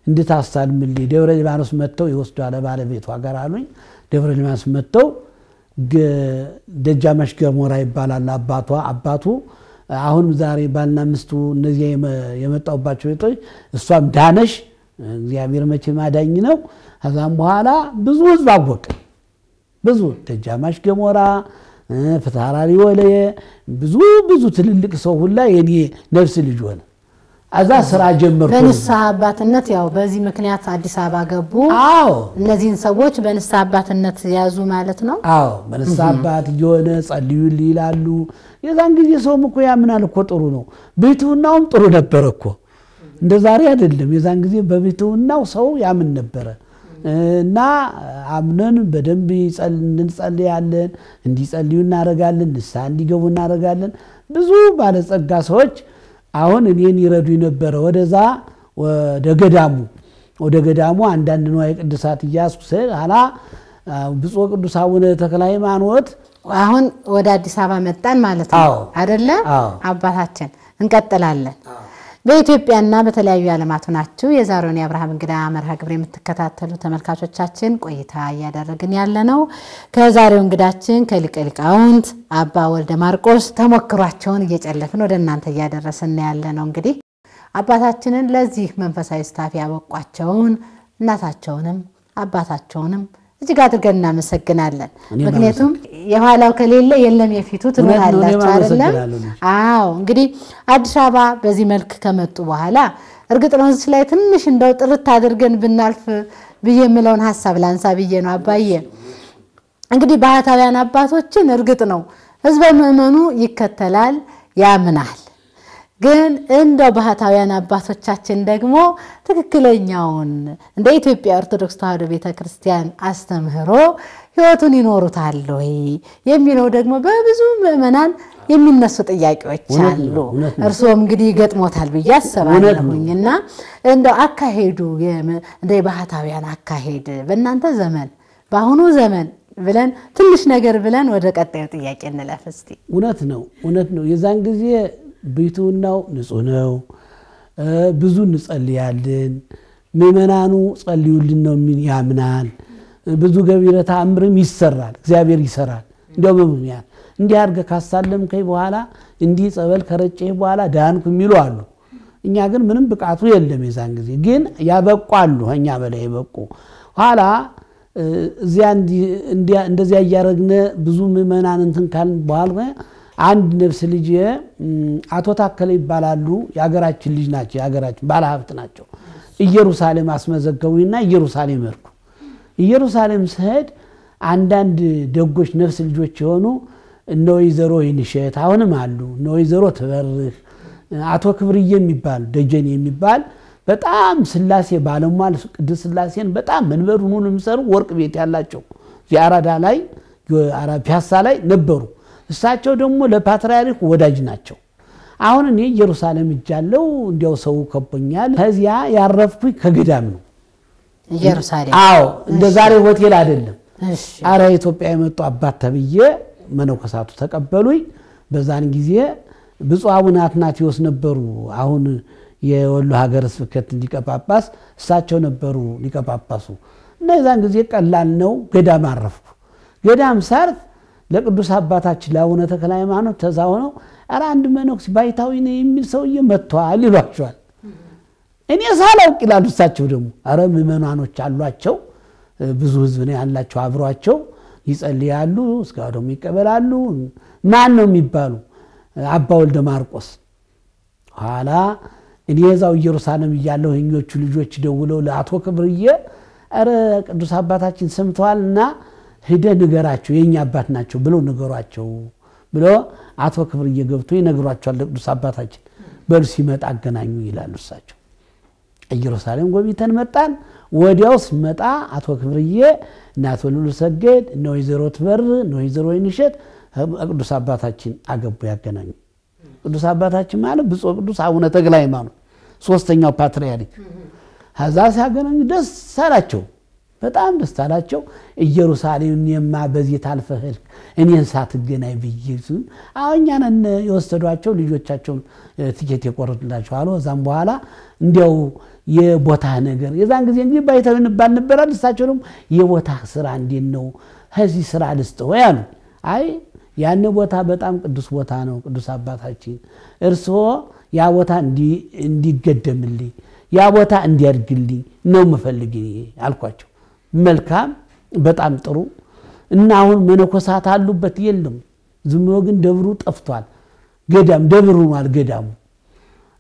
እንድታሳልምልኝ ደብረ ሊባኖስ መጥተው ይወስዷል ባለቤቷ ጋር አሉኝ። ደብረ ሊባኖስ መጥተው ደጃመሽ ገሞራ ይባላል አባቷ አባቱ አሁንም ዛሬ ባልና ሚስቱ እነዚያ የመጣሁባቸው ቤቶች እሷም ዳነሽ እግዚአብሔር መቼ ማዳኝ ነው። ከዛም በኋላ ብዙ ህዝብ አወቀ። ብዙ ደጃማሽ ገሞራ ፍትሐራሪ ወለየ ብዙ ብዙ ትልልቅ ሰው ሁላ የኔ ነፍስ ልጅ ሆነ። እዛ ስራ ጀመርኩ። በንስሐ አባትነት ያው በዚህ ምክንያት አዲስ አበባ ገቡ። አዎ እነዚህን ሰዎች በንስሐ አባትነት ያዙ ማለት ነው። አዎ በንስሐ አባት እየሆነ ጸልዩልኝ ይላሉ። የዛን ጊዜ ሰውም እኮ ያምናል እኮ ጥሩ ነው። ቤትውናውም ጥሩ ነበረ እኮ እንደ ዛሬ አይደለም። የዛን ጊዜ በቤትውናው ሰው ያምን ነበረ እና አምነን በደንብ እንጸልያለን፣ እንዲጸልዩ እናደርጋለን፣ ንስሐ እንዲገቡ እናደርጋለን። ብዙ ባለጸጋ ሰዎች አሁን እኔን ይረዱ ነበረ ወደዛ ወደ ገዳሙ ወደ ገዳሙ አንዳንድ ንዋየ ቅድሳት እያስኩ ስል ኋላ ብፁዕ ቅዱስ አቡነ ተክለ ሃይማኖት አሁን ወደ አዲስ አበባ መጣን ማለት ነው አደለ? አባታችን እንቀጥላለን። በኢትዮጵያና በተለያዩ ዓለማት ናችሁ የዛሬውን የአብርሃም እንግዳ መርሃ ግብር የምትከታተሉ ተመልካቾቻችን ቆይታ እያደረግን ያለ ነው። ከዛሬው እንግዳችን ከሊቀ ሊቃውንት አባ ወልደ ማርቆስ ተሞክሯቸውን እየጨለፍን ወደ እናንተ እያደረስን ያለ ነው። እንግዲህ አባታችንን ለዚህ መንፈሳዊ ስታፍ ያበቋቸውን እናታቸውንም አባታቸውንም እጅግ አድርገን እናመሰግናለን። ምክንያቱም የኋላው ከሌለ የለም የፊቱ ትኖራላቸው አይደለም? አዎ እንግዲህ አዲስ አበባ በዚህ መልክ ከመጡ በኋላ እርግጥ ነው እዚህ ላይ ትንሽ እንደው ጥርት አድርገን ብናልፍ ብዬ የምለውን ሀሳብ ላንሳ ብዬ ነው። አባዬ እንግዲህ ባህታውያን አባቶችን እርግጥ ነው ህዝበ ምዕመኑ ይከተላል፣ ያምናል ግን እንደ ባህታውያን አባቶቻችን ደግሞ ትክክለኛውን እንደ ኢትዮጵያ ኦርቶዶክስ ተዋህዶ ቤተ ክርስቲያን አስተምህሮ ህይወቱን ይኖሩታል ወይ የሚለው ደግሞ በብዙ ምእመናን የሚነሱ ጥያቄዎች አሉ። እርስዎም እንግዲህ ይገጥሞታል ብዬ አስባለሁኝ እና እንደው አካሄዱ እንደ ባህታውያን አካሄድ በእናንተ ዘመን በአሁኑ ዘመን ብለን ትንሽ ነገር ብለን ወደ ቀጣዩ ጥያቄ እንለፍ እውነት ነው፣ እውነት ነው የዛን ጊዜ ቤቱናው ንጹህ ነው። ብዙ እንጸልያለን። ምእመናኑ ጸልዩልን ነው የሚል ያምናል። ብዙ ገቢረ ተአምርም ይሰራል። እግዚአብሔር ይሰራል። እንዲያው ያል እንዲህ አድርገህ ካሳለምከኝ በኋላ እንዲህ ጸበል ከረጨህ በኋላ ዳንኩ የሚሉ አሉ። እኛ ግን ምንም ብቃቱ የለም። የዛን ጊዜ ግን ያበቋሉ እኛ በላይ የበቁ ኋላ እዚያ እንደዚያ እያረግነ ብዙ ምእመናን እንትን ካልን በኋላ አንድ ነፍስ ልጅ አቶ ታከለ ይባላሉ። የሀገራችን ልጅ ናቸው። የሀገራችን ባለሀብት ናቸው። ኢየሩሳሌም አስመዘገቡኝና ኢየሩሳሌም እርኩ ኢየሩሳሌም ስሄድ አንዳንድ ደጎች ነፍስ ልጆች የሆኑ እነ ወይዘሮ ይንሸት አሁንም አሉ። እነ ወይዘሮ ትበርህ፣ አቶ ክብርዬ የሚባል ደጀን የሚባል በጣም ስላሴ ባለሟል ቅዱስ ስላሴን በጣም መንበሩን ሁሉ የሚሰሩ ወርቅ ቤት ያላቸው የአራዳ ላይ ፒያሳ ላይ ነበሩ። እሳቸው ደግሞ ለፓትርያርክ ወዳጅ ናቸው። አሁን እኔ ኢየሩሳሌም እጃለው እንዲያው ሰው ከቦኛል። ከዚያ ያረፍኩኝ ከገዳም ነው። ኢየሩሳሌም አዎ፣ እንደ ዛሬ ሆቴል አይደለም። አረ ኢትዮጵያ የመጡ አባት ተብዬ መነኮሳቱ ተቀበሉኝ። በዛን ጊዜ ብፁዕ አቡነ አትናቴዎስ ነበሩ። አሁን የወሎ ሀገረ ስብከት ሊቀ እሳቸው ነበሩ ሊቀ እና የዛን ጊዜ ቀላል ነው። ገዳም አረፍኩ። ገዳም ሳርፍ ለቅዱስ አባታችን ለአቡነ ተክለ ሃይማኖት ተዛ ሆነው ኧረ አንድ መነኩስ ባይታዊ ነው የሚል ሰውዬ መጥተዋል ይሏቸዋል። እኔ ሳላውቅ ይላሉ እሳቸው ደግሞ ኧረ ምዕመናኖች አሏቸው ብዙ ህዝብ ነው ያላቸው አብሯቸው ይጸልያሉ፣ እስጋ ደግሞ ይቀበላሉ። ማን ነው የሚባሉ አባ ወልደ ማርቆስ ኋላ እኔ እዛው ኢየሩሳሌም እያለሁ እኞቹ ልጆች ደውለው ለአቶ ክብርዬ ኧረ ቅዱስ አባታችን እና ሂደ ንገራቸው የእኛ አባት ናቸው ብለው ንገሯቸው ብሎ አቶ ክብር እየገብቶ ይነግሯቸዋል። ለቅዱስ አባታችን በሉ ሲመጣ አገናኙ ይላሉ እሳቸው። ኢየሩሳሌም ጎብኝተን መጣን። ወዲያው ሲመጣ አቶ ክብርዬ እና አቶ ልሉ ሰገድ እነ ወይዘሮ ትበር እነ ወይዘሮ ወይንሸት ቅዱስ አባታችን አገቡ ያገናኙ። ቅዱስ አባታችን ማለት ብፁዕ ቅዱስ አቡነ ተክለ ሃይማኖት ሶስተኛው ፓትርያርክ። ከዛ ሲያገናኙ ደስ አላቸው። በጣም ደስ አላቸው። ኢየሩሳሌም የማ በዚህ ታልፈህል እኔን ሳትገናኝ ብይዙ እኛን የወሰዷቸው ልጆቻቸውን ትኬት የቆረጡላቸው አሉ። እዛም በኋላ እንዲያው የቦታ ነገር የዛን ጊዜ እንግዲህ ባይተው እንባል እሳቸው እሳቸውም የቦታ ስራ እንዴት ነው ከዚህ ስራ ልስጥ ወይ አሉ። አይ ያን ቦታ በጣም ቅዱስ ቦታ ነው። ቅዱስ አባታችን እርስዎ ያ ቦታ እንዲገደምልኝ ያ ቦታ እንዲያድግልኝ ነው የምፈልግ አልኳቸው። መልካም በጣም ጥሩ እና አሁን መነኮሳት አሉበት የለም። ዝም ብሎ ግን ደብሩ ጠፍቷል። ገዳም ደብሩ ማል ገዳሙ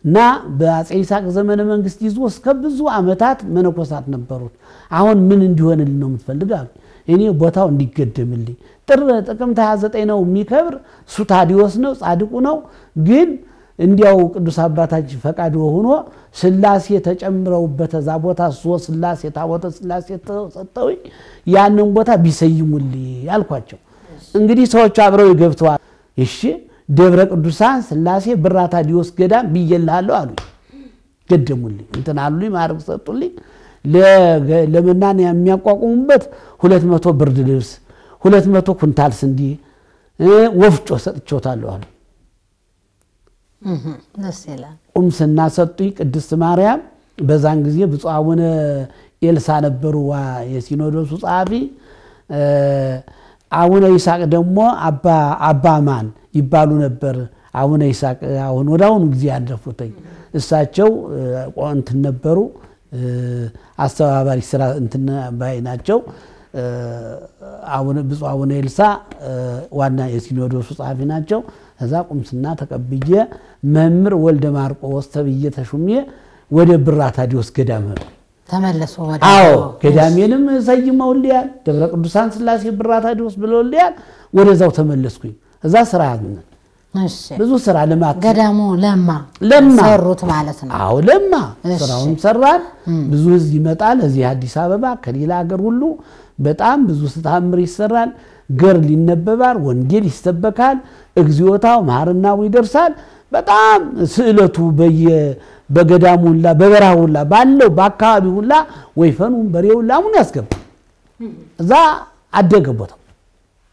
እና በአፄ ይስሐቅ ዘመነ መንግስት ይዞ እስከ ብዙ ዓመታት መነኮሳት ነበሩት። አሁን ምን እንዲሆንልን ነው የምትፈልግ? እኔ ቦታው እንዲገደምልኝ ጥር ጥቅምት 29 ነው የሚከብር ሱታዲዎስ ነው ጻድቁ ነው። ግን እንዲያው ቅዱስ አባታችን ፈቃድ ሆኖ ስላሴ ተጨምረውበት እዛ ቦታ ሶ ስላሴ ታቦተ ስላሴ ተሰጠውኝ ያንን ቦታ ቢሰይሙልኝ አልኳቸው። እንግዲህ ሰዎቹ አብረው ገብተዋል። እሺ ደብረ ቅዱሳን ስላሴ ብራታ ዲዮስ ገዳም ብዬልሃለሁ አሉኝ። ገደሙልኝ፣ እንትን አሉኝ፣ ማዕረግ ሰጡልኝ። ለመናን የሚያቋቁሙበት ሁለት መቶ ብርድ ልብስ፣ ሁለት መቶ ኩንታል ስንዴ ወፍጮ ሰጥቼዎታለሁ አሉ። ቁም ሰጡኝ ቅድስት ማርያም በዛን ጊዜ ብፁዕ አቡነ ኤልሳ ነበሩ ዋ የሲኖዶሱ ጸሐፊ። አቡነ ይስሐቅ ደግሞ አባ ማን ይባሉ ነበር። አቡነ ይስሐቅ አሁን ወደ አሁኑ ጊዜ ያለፉትኝ እሳቸው እንትን ነበሩ አስተባባሪ ስራ እንትን ባይ ናቸው። ብፁዕ አቡነ ኤልሳ ዋና የሲኖዶሱ ጸሐፊ ናቸው። እዛ ቁምስና ተቀብዬ መምህር ወልደ ማርቆስ ተብዬ ተሹሜ ወደ ብራ ታዲዮስ ገዳም ተመለሱ። አዎ ገዳሜንም ሰይመውልያል። ደብረ ቅዱሳን ስላሴ ብራ ታዲዮስ ብለውልያል። ወደዛው ተመለስኩኝ። እዛ ስራ ብዙ ስራ ልማት ገዳሙ ለማ ለማ ሰሩት ማለት ነው። አዎ ለማ ስራውን ሰራን። ብዙ ህዝብ ይመጣል። እዚህ አዲስ አበባ ከሌላ ሀገር ሁሉ በጣም ብዙ ስታምር ይሰራል። ገርል ይነበባል፣ ወንጌል ይሰበካል፣ እግዚኦታው ማርናው ይደርሳል። በጣም ስዕለቱ በገዳሙ ሁላ በበረሃ ሁላ ባለው በአካባቢው ሁላ ወይፈኑን በሬውን ላሙን ያስገባ። እዛ አደገ ቦታው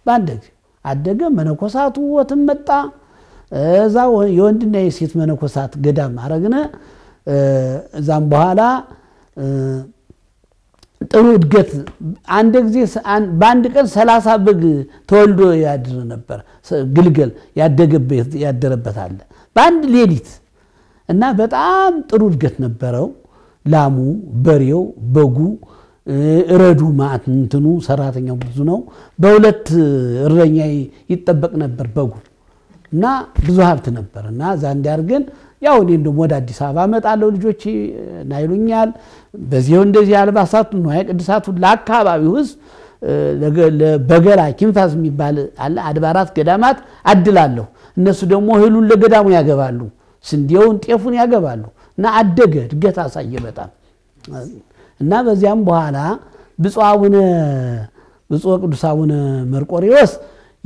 በአንድ ጊዜ አደገ። መነኮሳቱ ወትም መጣ። እዛ የወንድና የሴት መነኮሳት ገዳም አረግነ። እዛም በኋላ ጥሩ እድገት አንድ ጊዜ በአንድ ቀን ሰላሳ በግ ተወልዶ ያድር ነበር። ግልገል ያደረበት አለ በአንድ ሌሊት እና በጣም ጥሩ እድገት ነበረው። ላሙ፣ በሬው፣ በጉ፣ እረዱ ማዕት እንትኑ ሰራተኛው ብዙ ነው። በሁለት እረኛ ይጠበቅ ነበር በጉ እና ብዙ ሀብት ነበር እና ዛንዳር ግን ያው እኔ እንደውም ወደ አዲስ አበባ እመጣለሁ ልጆች ናይሉኛል በዚሁ እንደዚህ አልባሳቱ ንዋየ ቅድሳቱ ለአካባቢው ህዝብ በገላ ኪንፋዝ የሚባል አለ አድባራት ገዳማት አድላለሁ። እነሱ ደግሞ እህሉን ለገዳሙ ያገባሉ፣ ስንዴውን ጤፉን ያገባሉ። እና አደገ፣ እድገት አሳየ በጣም እና በዚያም በኋላ ብፁዕ አቡነ ብፁዕ ቅዱስ አቡነ መርቆሪዎስ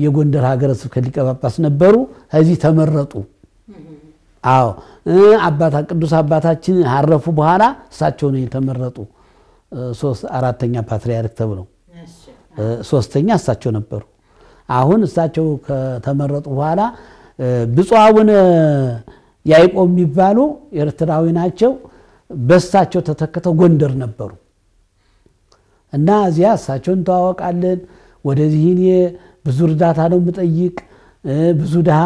የጎንደር ሀገረ ስብከት ሊቀ ጳጳስ ነበሩ። ከዚህ ተመረጡ። አዎ አባታ ቅዱስ አባታችን አረፉ በኋላ እሳቸው ነው የተመረጡ አራተኛ ፓትርያርክ ተብለው ሶስተኛ እሳቸው ነበሩ። አሁን እሳቸው ከተመረጡ በኋላ ብፁዕ አቡነ የሚባሉ ኤርትራዊ ናቸው። በእሳቸው ተተክተው ጎንደር ነበሩ እና እዚያ እሳቸው እንተዋወቃለን። ወደዚህ እኔ ብዙ እርዳታ ነው የምጠይቅ ብዙ ድሃ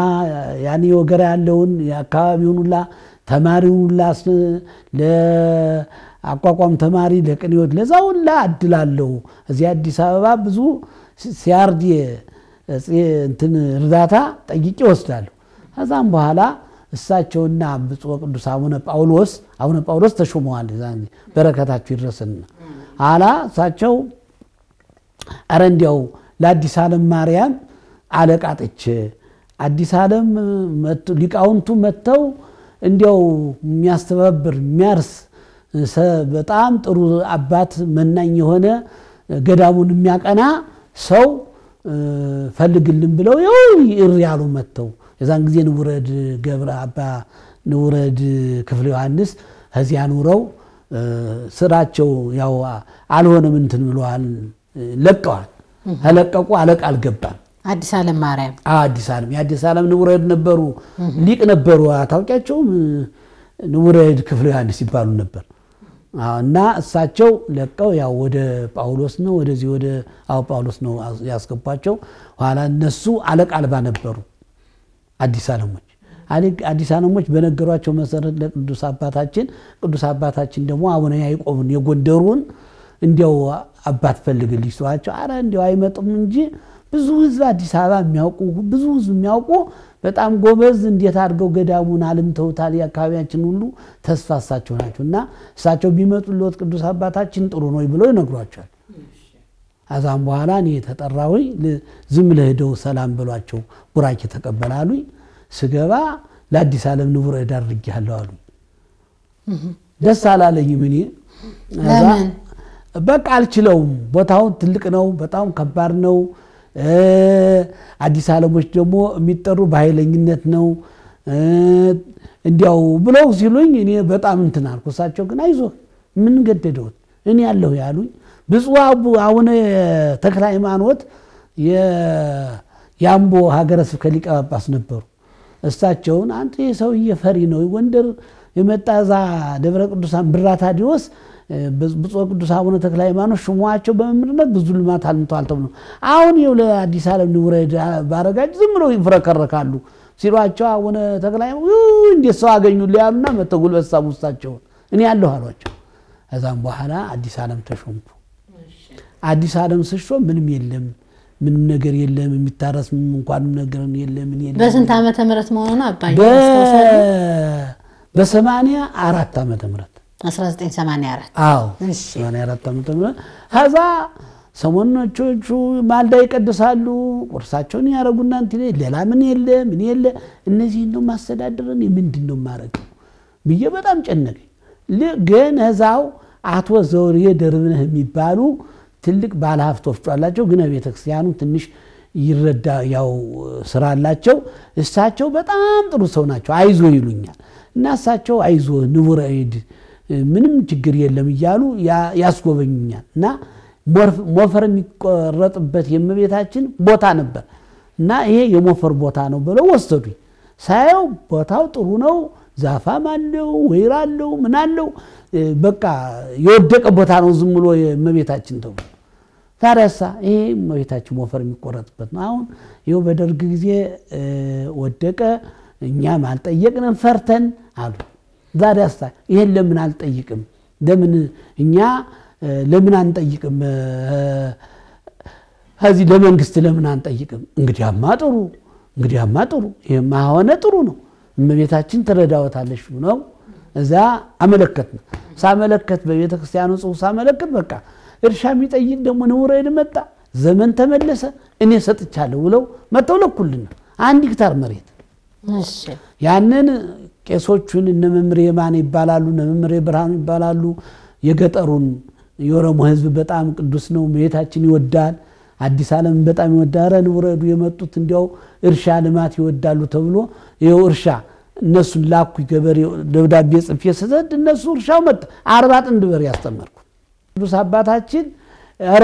ያኔ ወገራ ያለውን የአካባቢውን ሁላ ተማሪውን ሁላ ለአቋቋም ተማሪ ለቅኔዎች ለዛ ሁላ አድላለሁ። እዚህ አዲስ አበባ ብዙ ሲያርድ እንትን እርዳታ ጠይቄ ወስዳለሁ። ከዛም በኋላ እሳቸውና ብፁዕ ወቅዱስ አቡነ ጳውሎስ አቡነ ጳውሎስ ተሾመዋል። በረከታቸው ይድረስና አላ እሳቸው አረ እንዲያው ለአዲስ ዓለም ማርያም አለቃጥች አዲስ ዓለም ሊቃውንቱ መጥተው እንዲያው የሚያስተባብር የሚያርስ በጣም ጥሩ አባት መናኝ የሆነ ገዳሙን የሚያቀና ሰው ፈልግልን ብለው ይው እሪ ያሉ መጥተው የዛን ጊዜ ንውረድ ገብረ አባ ንውረድ ክፍለ ዮሐንስ ከዚያ ኑረው ስራቸው ያው አልሆነም እንትን ብለዋል፣ ለቀዋል። ከለቀቁ አለቃ አልገባም። አዲስ ዓለም ማርያም አዲስ ዓለም የአዲስ ዓለም ንቡረድ ነበሩ፣ ሊቅ ነበሩ። አታውቂያቸውም? ንቡረድ ክፍለ ዮሐንስ ይባሉ ነበር። እና እሳቸው ለቀው ያው ወደ ጳውሎስ ነው ወደዚህ ወደ አው ጳውሎስ ነው ያስገቧቸው። ኋላ እነሱ አለቃ አልባ ነበሩ አዲስ ዓለሞች አዲስ ዓለሞች በነገሯቸው መሰረት ለቅዱስ አባታችን ቅዱስ አባታችን ደግሞ አቡነ ያዕቆብን የጎንደሩን እንዲያው አባት ፈልግልኝ ሲሏቸው፣ አረ እንዲያው አይመጡም እንጂ ብዙ ህዝብ አዲስ አበባ የሚያውቁ ብዙ ህዝብ የሚያውቁ በጣም ጎበዝ እንዴት አድርገው ገዳሙን አልምተውታል የአካባቢያችን ሁሉ ተስፋ እሳቸው ናቸው እና እሳቸው ቢመጡ ለወት ቅዱስ አባታችን ጥሩ ነው ብለው ይነግሯቸዋል። አዛም በኋላ እኔ ተጠራሁኝ። ዝም ለህደው ሰላም ብሏቸው ቡራኬ ተቀበላሉ። ስገባ ለአዲስ ዓለም ንቡረ ዕድ አድርጌያለሁ አሉ። ደስ አላለኝም እኔ በቃ አልችለውም። ቦታው ትልቅ ነው፣ በጣም ከባድ ነው። አዲስ አለሞች ደግሞ የሚጠሩ በኃይለኝነት ነው እንዲያው ብለው ሲሉኝ እኔ በጣም እንትን አልኩ። እሳቸው ግን አይዞ ምን ገደደውት እኔ ያለሁ ያሉኝ ብፁዕ አቡነ ተክለ ሃይማኖት የአምቦ ሀገረ ስብከት ሊቀ ጳጳስ ነበሩ። እሳቸውን አንተ የሰውዬ ፈሪ ነው፣ ጎንደር የመጣ እዛ ደብረ ቅዱሳን ብራታ ዲወስ ብፁዕ ቅዱስ አቡነ ተክለ ሃይማኖት ሽሟቸው በመምህርነት ብዙ ልማት አልምተዋል ተብሎ አሁን ይኸው ለአዲስ ዓለም ንውረድ ባረጋጅ ዝም ብለው ይፍረከረካሉ ሲሏቸው አቡነ ተክለ ሃይማኖት እንዴት ሰው አገኙ ያሉና መተው ጉልበት ሳቡ ውስጣቸውን እኔ ያለሁ አሏቸው። ከዛም በኋላ አዲስ ዓለም ተሾምኩ። አዲስ ዓለም ስሾ ምንም የለም ምንም ነገር የለም። የሚታረስ እንኳንም ነገር የለም። በስንት ዓመተ ምህረት መሆኑ አባ በሰማንያ አራት ዓመተ ምህረት 1984 አዎ ከዛ ሰሞኖቹ ማልዳ ይቀድሳሉ፣ ቁርሳቸውን ያደረጉና እንትን ሌላ ምን የለ ምን የለ። እነዚህን ነው ማስተዳደርን ምንድን ነው ማረገው ብዬ በጣም ጨነቀኝ። ግን እዛው አቶ ዘውሬ ደርብነህ የሚባሉ ትልቅ ባለሀብት ወፍጮ አላቸው። ግን ቤተ ትንሽ ይረዳ ያው ስራ አላቸው። እሳቸው በጣም ጥሩ ሰው ናቸው። አይዞ ይሉኛል እና እሳቸው አይዞ ንቡረ እድ ምንም ችግር የለም እያሉ ያስጎበኙኛል እና ሞፈር የሚቆረጥበት የእመቤታችን ቦታ ነበር እና ይሄ የሞፈር ቦታ ነው ብለው ወሰዱኝ። ሳየው ቦታው ጥሩ ነው፣ ዛፋም አለው፣ ወይራ አለው፣ ምን አለው፣ በቃ የወደቀ ቦታ ነው ዝም ብሎ የእመቤታችን ተብሎ ታሪያሳ ይሄ እመቤታችን ሞፈር የሚቆረጥበት ነው። አሁን ይኸው በደርግ ጊዜ ወደቀ፣ እኛም አልጠየቅንም ፈርተን አሉ። ዛሬ አስታ ይሄን ለምን አልጠይቅም? ለምን እኛ ለምን አንጠይቅም? ከዚህ ለመንግስት ለምን አንጠይቅም? እንግዲያማ ጥሩ እንግዲያማ ጥሩ ይሄማ ሆነ ጥሩ ነው፣ እመቤታችን ትረዳወታለሽ ነው እዛ አመለከት ነው ሳመለከት በቤተ ክርስቲያኑ ጽሑፍ ሳመለከት በቃ እርሻ የሚጠይቅ ደግሞ ንውረድ መጣ ዘመን ተመለሰ እኔ ሰጥቻለሁ ብለው መተው ለኩልን አንድ ሄክታር መሬት ያንን ቄሶቹን እነ መምሬ የማን ይባላሉ፣ እነ መምሬ ብርሃኑ ይባላሉ። የገጠሩን የኦሮሞ ህዝብ በጣም ቅዱስ ነው፣ መቤታችን ይወዳል፣ አዲስ አለም በጣም ይወዳል። ረን ውረዱ የመጡት እንዲያው እርሻ ልማት ይወዳሉ ተብሎ ይኸው እርሻ እነሱን ላኩ ገበሬ ደብዳቤ ጽፌ ስሰድ እነሱ እርሻው መጥ አርባ ጥንድ በሬ ያስጠመርኩ ቅዱስ አባታችን ረ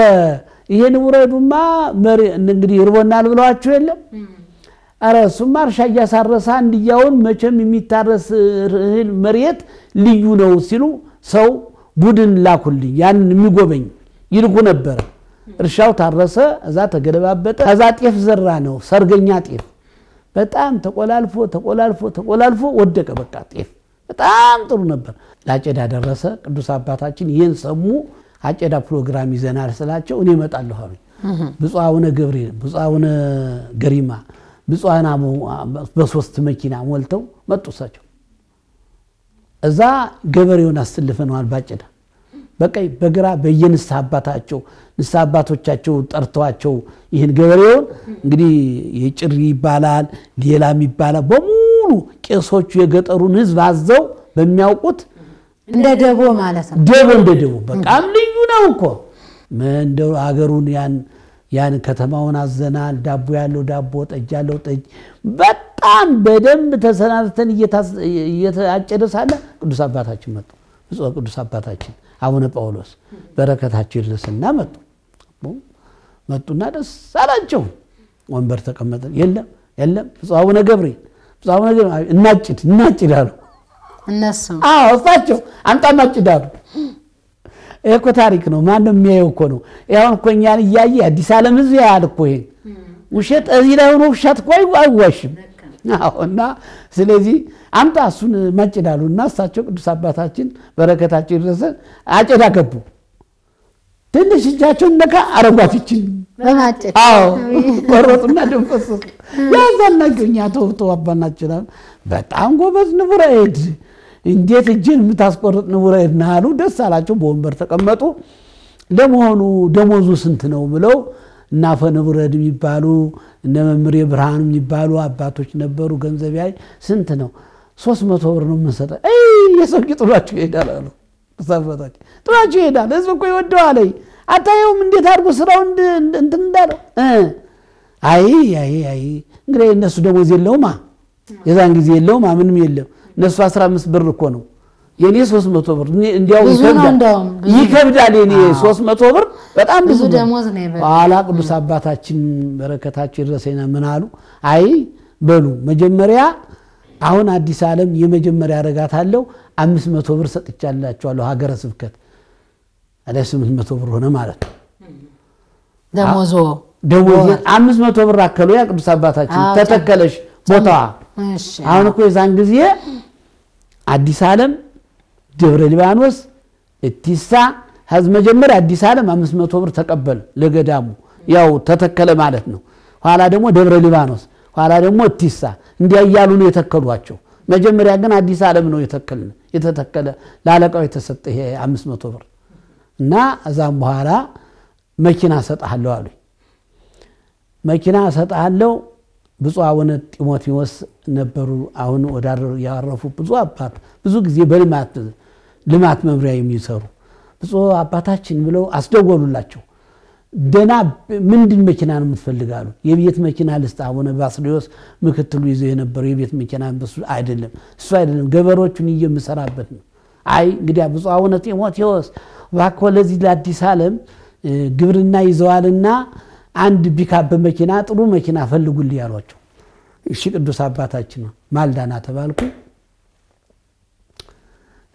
ይሄን ውረዱማ እንግዲህ ርቦናል ብለዋችሁ የለም አረ እሱማ እርሻ እያሳረሰ አንድያውን መቼም የሚታረስ እህል መሬት ልዩ ነው ሲሉ ሰው ቡድን ላኩልኝ። ያንን የሚጎበኝ ይልኩ ነበረ። እርሻው ታረሰ፣ እዛ ተገለባበጠ፣ ከዛ ጤፍ ዘራ ነው ሰርገኛ ጤፍ በጣም ተቆላልፎ ተቆላልፎ ተቆላልፎ ወደቀ። በቃ ጤፍ በጣም ጥሩ ነበር። ለአጨዳ ደረሰ። ቅዱስ አባታችን ይህን ሰሙ። አጨዳ ፕሮግራም ይዘናል ስላቸው እኔ እመጣለሁ አሉኝ። ብፁዕ አቡነ ገብርኤል፣ ብፁዕ አቡነ ገሪማ ብፁዓን በሶስት መኪና ሞልተው መጡ። እሳቸው እዛ ገበሬውን አስልፈነዋል ባጭዳ በቀይ በግራ በየንስሐ አባታቸው ንስሐ አባቶቻቸው ጠርተዋቸው ይህን ገበሬውን እንግዲህ የጭሪ ይባላል ሌላም ይባላል በሙሉ ቄሶቹ የገጠሩን ሕዝብ አዘው በሚያውቁት እንደ ደቦ ማለት ነው። ደቦ እንደ ደቦ በቃም ልዩ ነው እኮ እንደው አገሩን ያን ያን ከተማውን አዘናል። ዳቦ ያለው ዳቦ፣ ጠጅ ያለው ጠጅ። በጣም በደንብ ተሰናድተን እየታጨደ ሳለ ቅዱስ አባታችን መጡ። ብፁዕ ቅዱስ አባታችን አቡነ ጳውሎስ በረከታቸው ይድረስና መጡ። መጡና ደስ አላቸው። ወንበር ተቀመጠን። የለም የለም፣ ብፁዕ አቡነ ገብርኤል፣ ብፁዕ አቡነ ገብርኤል እናጭድ እናጭድ አሉ። እነሱ እሳቸው አምጣ እናጭድ አሉ። ይሄ እኮ ታሪክ ነው። ማንም የሚያየው እኮ ነው። ያሁን እኮ እኛን እያየ አዲስ ዓለም ህዝብ ያያል እኮ ይሄን ውሸት እዚህ ላይ ሆኖ ውሸት እኮ አይዋሽም። እና ስለዚህ አምጣ እሱን መጭዳሉ እና እሳቸው ቅዱስ አባታችን በረከታቸው ይድረሰን አጨዳ ገቡ። ትንሽ እጃቸውን ነካ አረጓት ይችል አዎ ቆረጡና ደንፈሱ ፈሰሱ። ተውቶ አባናችናል በጣም ጎበዝ ንቡረ ሄድ እንዴት እጅን የምታስቆርጥ ንቡረድ ነህ አሉ። ደስ አላቸው፣ በወንበር ተቀመጡ። ለመሆኑ ደሞዙ ስንት ነው ብለው እናፈ አፈ ንቡረድ የሚባሉ እነ መምሬ ብርሃኑ የሚባሉ አባቶች ነበሩ። ገንዘብ ያይ ስንት ነው? ሶስት መቶ ብር ነው የምንሰጠ። የሰው ጥሏቸው ይሄዳል አሉ። ጥሏቸው ይሄዳል። ህዝብ እኮ ይወደዋል። አታየውም? እንዴት አድርጎ ስራው እንትን እንዳለው። አይ አይ አይ እንግዲህ እነሱ ደሞዝ የለውማ የዛን ጊዜ የለውማ ምንም የለም። ለእሱ 15 ብር እኮ ነው የኔ 300 ብር እንዲያው ይከብዳል። የኔ 300 ብር በጣም ብዙ ደሞዝ ነው። በኋላ ቅዱስ አባታችን በረከታቸው ይድረሰኝና ምን አሉ? አይ በሉ መጀመሪያ አሁን አዲስ ዓለም የመጀመሪያ ረጋት አለው 500 ብር ሰጥቻላችኋለሁ ሀገረ ስብከት አለ። 800 ብር ሆነ ማለት ነው ደሞዞ ደሞዝ 500 ብር አከሉ። ያ ቅዱስ አባታችን ተተከለሽ ቦታ አሁን እኮ የዛን ጊዜ አዲስ ዓለም ደብረ ሊባኖስ እቲሳ ህዝብ መጀመሪያ አዲስ ዓለም አምስት መቶ ብር ተቀበል ለገዳሙ ያው ተተከለ ማለት ነው። ኋላ ደግሞ ደብረ ሊባኖስ ኋላ ደግሞ እቲሳ እንዲያ እያሉ ነው የተከሏቸው። መጀመሪያ ግን አዲስ ዓለም ነው የተተከለ ለአለቃው የተሰጠ ይሄ አምስት መቶ ብር እና እዛም በኋላ መኪና እሰጥሃለሁ አሉኝ። መኪና እሰጥሃለሁ ብፁዕ አቡነ ጢሞቴዎስ ነበሩ። አሁን ያረፉ ብዙ አባት ብዙ ጊዜ በልማት ልማት መምሪያ የሚሰሩ ብፁዕ አባታችን ብለው አስደወሉላቸው። ደና ምንድን መኪና ነው የምትፈልጋሉ? የቤት መኪና ልስጥ። አቡነ ባስልዮስ ምክትሉ ይዞ የነበረው የቤት መኪና አይደለም፣ እሱ አይደለም፣ ገበሮቹን እየምሰራበት ነው። አይ እንግዲያ ብፁዕ አቡነ ጢሞቴዎስ ባኮ ለዚህ ለአዲስ ዓለም ግብርና ይዘዋልና አንድ ፒካፕ መኪና ጥሩ መኪና ፈልጉልኝ ያሏቸው። እሺ ቅዱስ አባታችን ማልዳና ተባልኩ።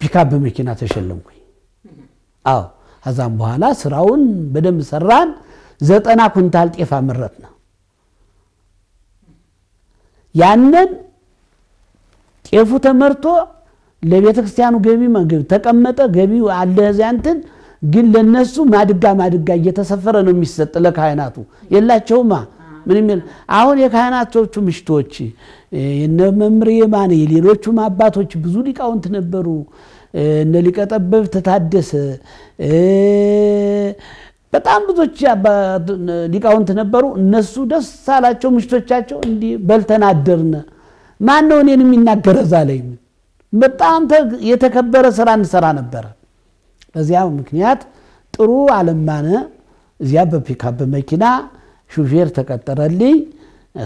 ፒካፕ መኪና ተሸለምኩኝ። አዎ ከዛም በኋላ ስራውን በደንብ ሰራን። ዘጠና ኩንታል ጤፍ አመረት ነው። ያንን ጤፉ ተመርቶ ለቤተ ክርስቲያኑ ገቢ ተቀመጠ። ገቢ አለ እንትን ግን ለነሱ ማድጋ ማድጋ እየተሰፈረ ነው የሚሰጥ ለካህናቱ የላቸውማ ምንም አሁን የካህናቶቹ ምሽቶች እነ መምር የማነ የሌሎቹም አባቶች ብዙ ሊቃውንት ነበሩ እነ ሊቀጠበብ ተታደሰ በጣም ብዙዎች ሊቃውንት ነበሩ እነሱ ደስ አላቸው ምሽቶቻቸው እንዲህ በልተን አደርነ ማን ነው እኔን የሚናገረዛ ዛለኝ በጣም የተከበረ ስራ እንሰራ ነበረ በዚያ ምክንያት ጥሩ አለማነ እዚያ በፒካፕ መኪና ሹፌር ተቀጠረልኝ።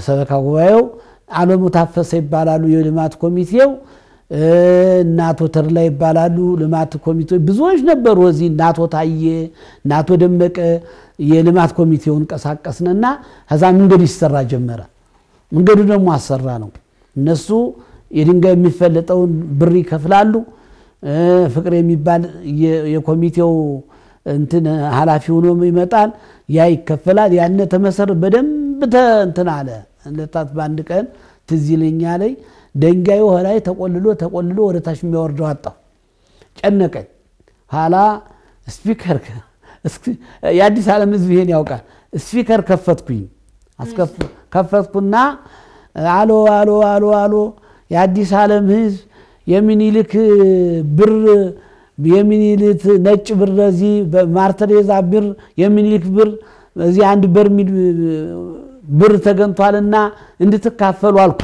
ሰበካ ጉባኤው አለሙ ታፈሰ ይባላሉ፣ የልማት ኮሚቴው እናቶ ተድላ ይባላሉ። ልማት ኮሚቴ ብዙዎች ነበሩ። እዚህ እናቶ ታየ፣ እናቶ ደመቀ የልማት ኮሚቴውን ቀሳቀስንና ከዛ መንገድ ይሰራ ጀመረ። መንገዱ ደግሞ አሰራ ነው። እነሱ የድንጋይ የሚፈለጠውን ብር ይከፍላሉ። ፍቅር የሚባል የኮሚቴው እንትን ኃላፊ ሆኖም ይመጣል። ያ ይከፈላል። ያነ ተመሰር በደንብ እንትን አለ። ለታት በአንድ ቀን ትዝ ላይ ደንጋዩ ላይ ተቆልሎ ተቆልሎ ወደ ታች የሚያወርደው አጣሁ። ጨነቀኝ። ኋላ ስፒከር የአዲስ ዓለም ህዝብ ይሄን ያውቃል። ስፒከር ከፈትኩኝ ከፈትኩና አሎ አሎ አሎ አሎ የአዲስ ዓለም ህዝብ የሚኒልክ ብር የሚኒልክ ነጭ ብር እዚህ ማርተሬዛ ብር የሚኒልክ ብር እዚህ አንድ በርሚል ብር ተገንቷልና እንድትካፈሉ አልኩ።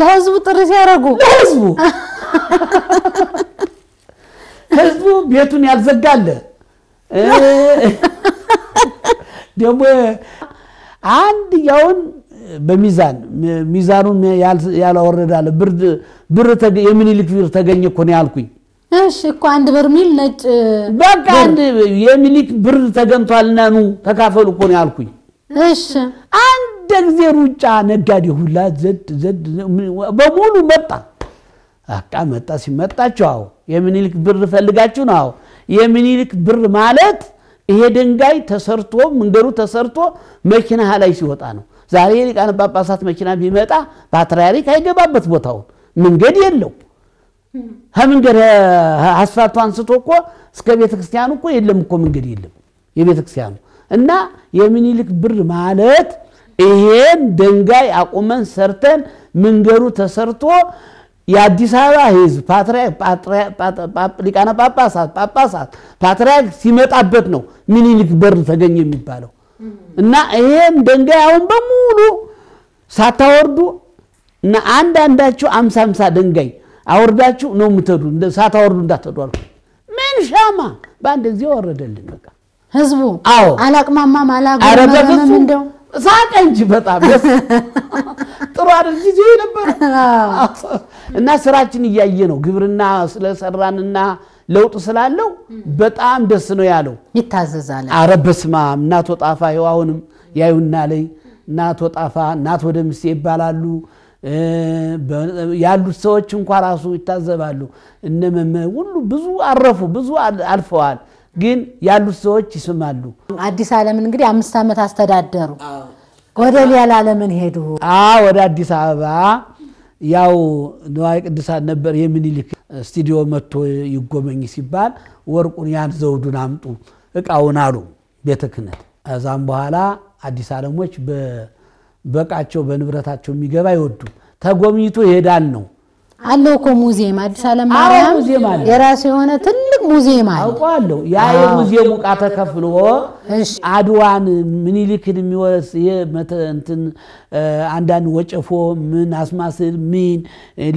ለህዝቡ ጥሪ ሲያደርጉ ለህዝቡ ህዝቡ ቤቱን ያልዘጋለ ደግሞ አንድ ያውን በሚዛን ሚዛኑን ያላወረዳለ ብር የሚኒሊክ ብር ተገኘ እኮ ነው ያልኩኝ። እሺ እኮ አንድ በርሚል ነጭ በቃ አንድ የሚኒሊክ ብር ተገኝቷልና ኑ ተካፈሉ እኮ ነው ያልኩኝ። እሺ አንድ ጊዜ ሩጫ ነጋዴ ሁላ ዘድ ዘድ በሙሉ መጣ። በቃ መጣ ሲመጣቸው፣ አዎ የሚኒሊክ ብር ፈልጋችሁ ነው? አዎ የሚኒሊክ ብር ማለት ይሄ ድንጋይ ተሰርቶ መንገዱ ተሰርቶ መኪና ላይ ሲወጣ ነው ዛሬ ሊቃነ ጳጳሳት መኪና ቢመጣ ፓትርያርክ አይገባበት ቦታው መንገድ የለው ከመንገድ አስፋልቱ አንስቶ እኮ እስከ ቤተ ክርስቲያኑ እኮ የለም እኮ መንገድ የለም የቤተ ክርስቲያኑ እና የሚኒልክ ብር ማለት ይሄን ድንጋይ አቁመን ሰርተን መንገዱ ተሰርቶ የአዲስ አበባ ህዝብ ሊቃነ ጳጳሳት ጳጳሳት ፓትርያርክ ሲመጣበት ነው ሚኒሊክ በር ተገኘ የሚባለው። እና ይሄን ድንጋያውን በሙሉ ሳታወርዱ እና አንዳንዳችሁ አምሳ አምሳ ደንጋይ አወርዳችሁ ነው የምትሄዱ። ሳታወርዱ እንዳትሄዱ አልኩ። ምን ሻማ በአንድ ጊዜ ወረደልን። በቃ ህዝቡ አዎ፣ አላቅማማም አላጎመም። እንደው ሳቀ እንጂ በጣም ደስ ጥሩ አይደል ጊዜ ነበር። እና ስራችን እያየ ነው ግብርና ስለሰራንና ለውጥ ስላለው በጣም ደስ ነው ያለው። ይታዘዛል። አረ በስመ አብ እናት ወጣፋ ይኸው አሁንም ያዩና ላይ እናት ወጣፋ እናት ወደ ምስቴ ይባላሉ። ያሉት ሰዎች እንኳ ራሱ ይታዘባሉ። እነመመ ሁሉ ብዙ አረፉ፣ ብዙ አልፈዋል። ግን ያሉት ሰዎች ይስማሉ። አዲስ አለምን እንግዲህ አምስት ዓመት አስተዳደሩ። ወደ ሌላ ዓለምን ሄዱ። ወደ አዲስ አበባ ያው ንዋይ ቅዱሳት ነበር የሚኒሊክ ስቱዲዮ መጥቶ ይጎበኝ ሲባል ወርቁን ያን ዘውዱን አምጡ እቃውን አሉ ቤተ ክህነት። ከዛም በኋላ አዲስ ዓለሞች በቃቸው በንብረታቸው የሚገባ አይወዱም። ተጎብኝቶ ይሄዳል ነው አለው እኮ ሙዚየም አዲስ ዓለም ማርያም የራሱ የሆነ ትልቅ ሙዚየም አለ አውቀው አለው። ያ የሙዚየሙ ዕቃ ተከፍሎ አድዋን ምኒልክን የሚወረስ እንትን አንዳንድ ወጨፎ ምን አስማስል ምን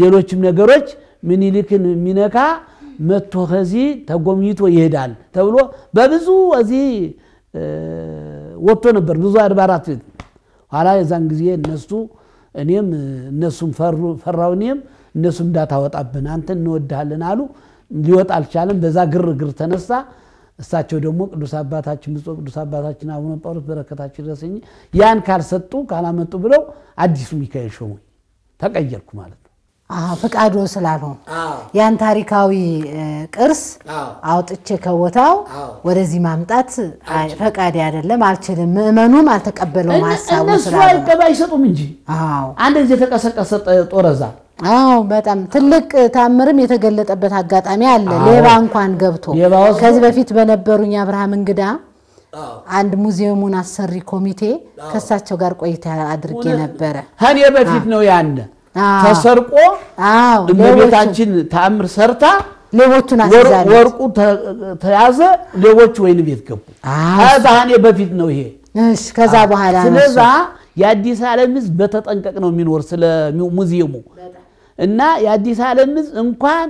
ሌሎችም ነገሮች ምኒልክን የሚነካ መጥቶ ከዚህ ተጎብኝቶ ይሄዳል ተብሎ በብዙ እዚህ ወጥቶ ነበር ብዙ አድባራት ኋላ የዛን ጊዜ እነሱ እኔም እነሱም ፈራው እኔም እነሱ እንዳታወጣብን አንተ እንወድሃለን አሉ። ሊወጣ አልቻለም። በዛ ግርግር ተነሳ። እሳቸው ደግሞ ቅዱስ አባታችን ብፁዕ ቅዱስ አባታችን አቡነ ጳውሎስ በረከታችን ይድረስ ያን ካልሰጡ ካላመጡ ብለው አዲሱ ሚካኤል ሾሙኝ። ተቀየርኩ ማለት ነው። ስላልሆን ያን ታሪካዊ ቅርስ አውጥቼ ከቦታው ወደዚህ ማምጣት ፈቃድ አይደለም፣ አልችልም። ምእመኑም አልተቀበለውም ሀሳቡ ስላልሆነ እነሱ አይሰጡም እንጂ አንድ ጊዜ ተቀሰቀሰ ጦረዛ አዎ በጣም ትልቅ ታምርም የተገለጠበት አጋጣሚ አለ። ሌባ እንኳን ገብቶ ከዚህ በፊት በነበሩኝ አብርሃም እንግዳ አንድ ሙዚየሙን አሰሪ ኮሚቴ ከእሳቸው ጋር ቆይታ አድርጌ ነበረ። ከኔ በፊት ነው ያለ ተሰርቆ እመቤታችን ተአምር ሰርታ ሌቦቹን አስይዛለች። ወርቁ ተያዘ፣ ሌቦቹ ወይን ቤት ገቡ። ከዛኔ በፊት ነው ይሄ። እሺ ከዛ በኋላ ስለዛ የአዲስ ዓለም ሕዝብ በተጠንቀቅ ነው የሚኖር ስለ ሙዚየሙ እና የአዲስ ዓለም ህዝብ እንኳን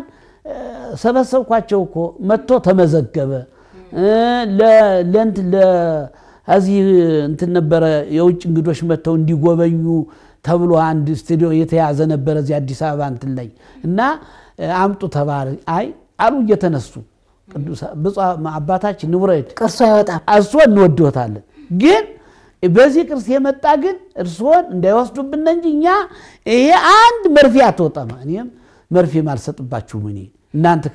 ሰበሰብኳቸው እኮ መጥቶ ተመዘገበ። ለንት ለዚህ እንትን ነበረ የውጭ እንግዶች መጥተው እንዲጎበኙ ተብሎ አንድ ስቱዲዮ የተያዘ ነበረ እዚህ አዲስ አበባ እንትን ላይ እና አምጡ ተባለ። አይ አሉ እየተነሱ ቅዱስ አባታችን ንውረድ ቅርሶ አይወጣም እሱ እንወድወታለን ግን በዚህ ቅርስ የመጣ ግን እርስዎን እንዳይወስዱብን እንጂ እኛ ይሄ አንድ መርፌ አትወጣም። እኔም መርፌም አልሰጥባችሁም። እኔ እናንተ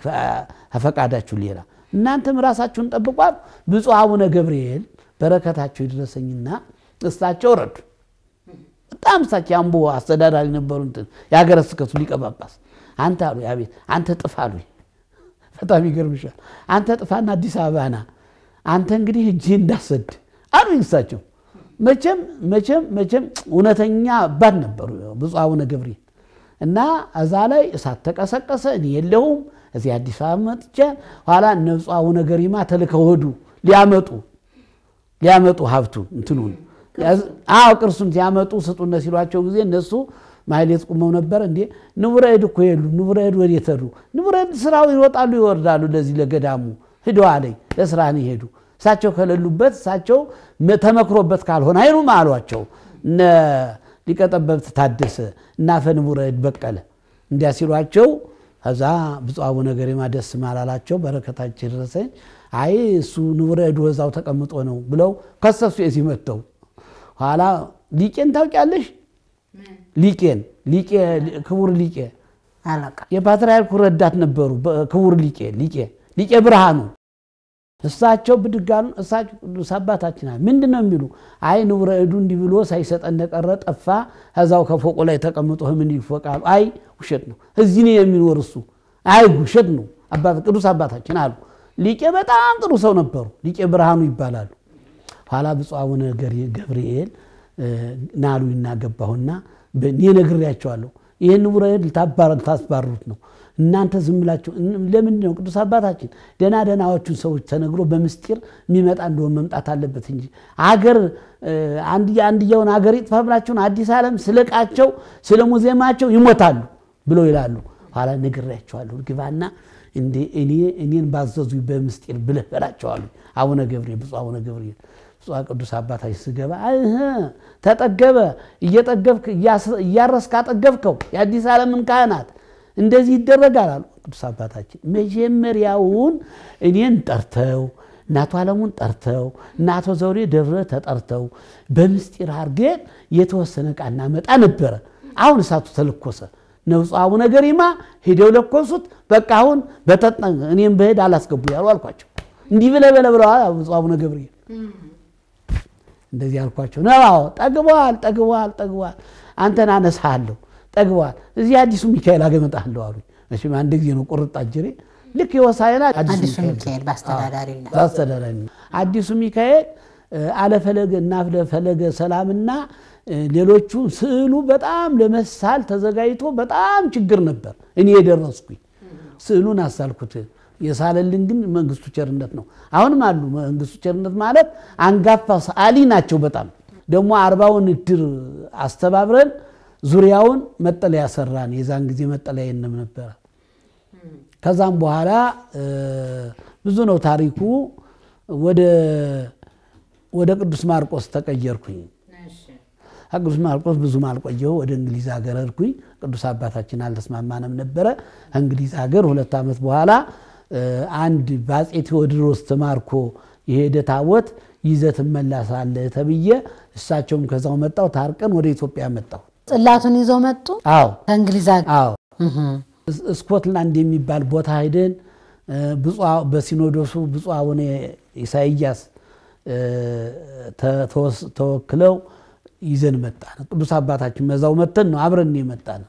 ከፈቃዳችሁ ሌላ እናንተም ራሳችሁን ጠብቋል። ብፁዕ አቡነ ገብርኤል በረከታቸው ይድረሰኝና እሳቸው ረዱ። በጣም እሳቸው አምቦ አስተዳዳሪ ነበሩ፣ የሀገረ ስብከቱ ሊቀ ጳጳስ። አንተ አሉ አቤት፣ አንተ ጥፋ አሉ። በጣም ይገርምሻል። አንተ ጥፋና አዲስ አበባና አንተ እንግዲህ እጅህ እንዳሰድ አሉ እሳቸው መቼም መቼም መቼም እውነተኛ አባት ነበሩ ብፁዕ አቡነ ገብርኤል እና እዛ ላይ እሳት ተቀሰቀሰ። እኔ የለሁም እዚህ አዲስ አበባ መጥቼ ኋላ እነ ብፁዕ አቡነ ገሪማ ተልከው ሄዱ ሊያመጡ ሊያመጡ ሀብቱ እንትኑን አዎ ቅርሱን ሲያመጡ ስጡነ ሲሏቸው ጊዜ እነሱ ማህሌት ቁመው ነበር። እንዴ ንቡረ እድ እኮ የሉ ንቡረ እድ ወዴት ሄዱ? ንቡረ እድ ስራው ይወጣሉ ይወርዳሉ። ለዚህ ለገዳሙ ሂደው አለኝ ለስራ ሄዱ እሳቸው ከሌሉበት እሳቸው ተመክሮበት ካልሆነ አይሉም አሏቸው። ሊቀጠበብት ታደሰ እና ፈንቡረ በቀለ እንዲያ ሲሏቸው ከዛ ብፁዕ አቡነ ገሪማ ደስ ማላላቸው። በረከታቸው ደረሰኝ። አይ እሱ ንቡረ እድ ወዛው ተቀምጦ ነው ብለው ከሰሱ። የዚህ መጥተው ኋላ ሊቄን ታውቂያለሽ? ሊቄን ክቡር ሊቄ የፓትርያርኩ ረዳት ነበሩ። ክቡር ሊቄ ሊቄ ሊቄ ብርሃኑ እሳቸው ብድጋሉ እሳቸው ቅዱስ አባታችን ምንድን ነው የሚሉ? አይ ንቡረ እዱ እንዲህ ብሎ ሳይሰጠን ቀረ ጠፋ፣ ከዛው ከፎቁ ላይ ተቀምጦ ህምን ይፎቃሉ? አይ ውሸት ነው፣ እዚህ ነው የሚኖር እሱ። አይ ውሸት ነው ቅዱስ አባታችን አሉ። ሊቄ በጣም ጥሩ ሰው ነበሩ። ሊቄ ብርሃኑ ይባላሉ። ኋላ ብፁዕ አቡነ ገብርኤል ናሉ ይናገባሁና እኔ ነግሬያቸዋለሁ። ይህን ንቡረ እድ ልታባረሩት ነው እናንተ ዝም ብላችሁ ለምንድን ነው ቅዱስ አባታችን ደህና ደህናዎቹን ሰዎች ተነግሮ በምስጢር የሚመጣ እንደሆን መምጣት አለበት እንጂ አገር አንድያውን አገር ይጥፋ ብላችሁን አዲስ ዓለም ስለቃቸው ስለ ሙዚየማቸው ይሞታሉ ብሎ ይላሉ። ኋላ ነግሬያቸዋለሁ። ግባና እኔ እኔን ባዘዙ በምስጢር ብለህ በላቸዋሉ። አቡነ ገብርኤል ብፁዕ አቡነ ገብርኤል ብፁዕ ቅዱስ አባታችን ስገባ ተጠገበ እየጠገብክ እያረስክ አጠገብከው የአዲስ ዓለምን ካህናት እንደዚህ ይደረጋል አሉ ቅዱስ አባታችን። መጀመሪያውን እኔን ጠርተው እናቶ አለሙን ጠርተው እናቶ ዘውዴ ደብረ ተጠርተው በምስጢር አድርገን የተወሰነ ዕቃ እናመጣ ነበረ። አሁን እሳቱ ተለኮሰ። ነብፁ ነገሪማ ሂደው ለኮሱት። በቃ አሁን በተጠን እኔም በሄድ አላስገቡ ያሉ አልኳቸው። እንዲህ ብለህ በለ ብለዋል ብፁዕ አቡነ ገብርኤል። እንደዚህ አልኳቸው ነው። ጠግበዋል፣ ጠግበዋል፣ ጠግበዋል። አንተን አነሳሃለሁ ጠግበዋል። እዚህ አዲሱ ሚካኤል አገመጣለሁ አሉኝ። መቼም አንድ ጊዜ ነው ቁርጥ አጅሬ ልክ የወሳይና አዲሱ ሚካኤል በአስተዳዳሪ አዲሱ ሚካኤል አለፈለገ እና ሰላምና ሌሎቹ ስዕሉ በጣም ለመሳል ተዘጋጅቶ በጣም ችግር ነበር። እኔ የደረስኩኝ ስዕሉን አሳልኩት። የሳለልን ግን መንግስቱ ቸርነት ነው። አሁንም አሉ። መንግስቱ ቸርነት ማለት አንጋፋ ሰዓሊ ናቸው። በጣም ደግሞ አርባውን እድር አስተባብረን ዙሪያውን መጠለያ ሰራን። የዛን ጊዜ መጠለያ የለም ነበረ። ከዛም በኋላ ብዙ ነው ታሪኩ። ወደ ቅዱስ ማርቆስ ተቀየርኩኝ። ቅዱስ ማርቆስ ብዙም አልቆየሁ። ወደ እንግሊዝ ሀገር ሄድኩኝ። ቅዱስ አባታችን አልተስማማንም ነበረ። እንግሊዝ ሀገር ሁለት ዓመት በኋላ አንድ በአፄ ቴዎድሮስ ተማርኮ የሄደ ታቦት ይዘት መላሳለ ተብዬ እሳቸውም ከዛው መጣው ታርቀን ወደ ኢትዮጵያ መጣው። ጽላቱን ይዘው መጡ። አዎ ከእንግሊዛ አዎ ስኮትላንድ የሚባል ቦታ ሄደን በሲኖዶሱ ብፁዕ አቡነ ኢሳይያስ ተወክለው ይዘን መጣን። ቅዱስ አባታችን መዛው መተን ነው አብረን የመጣን።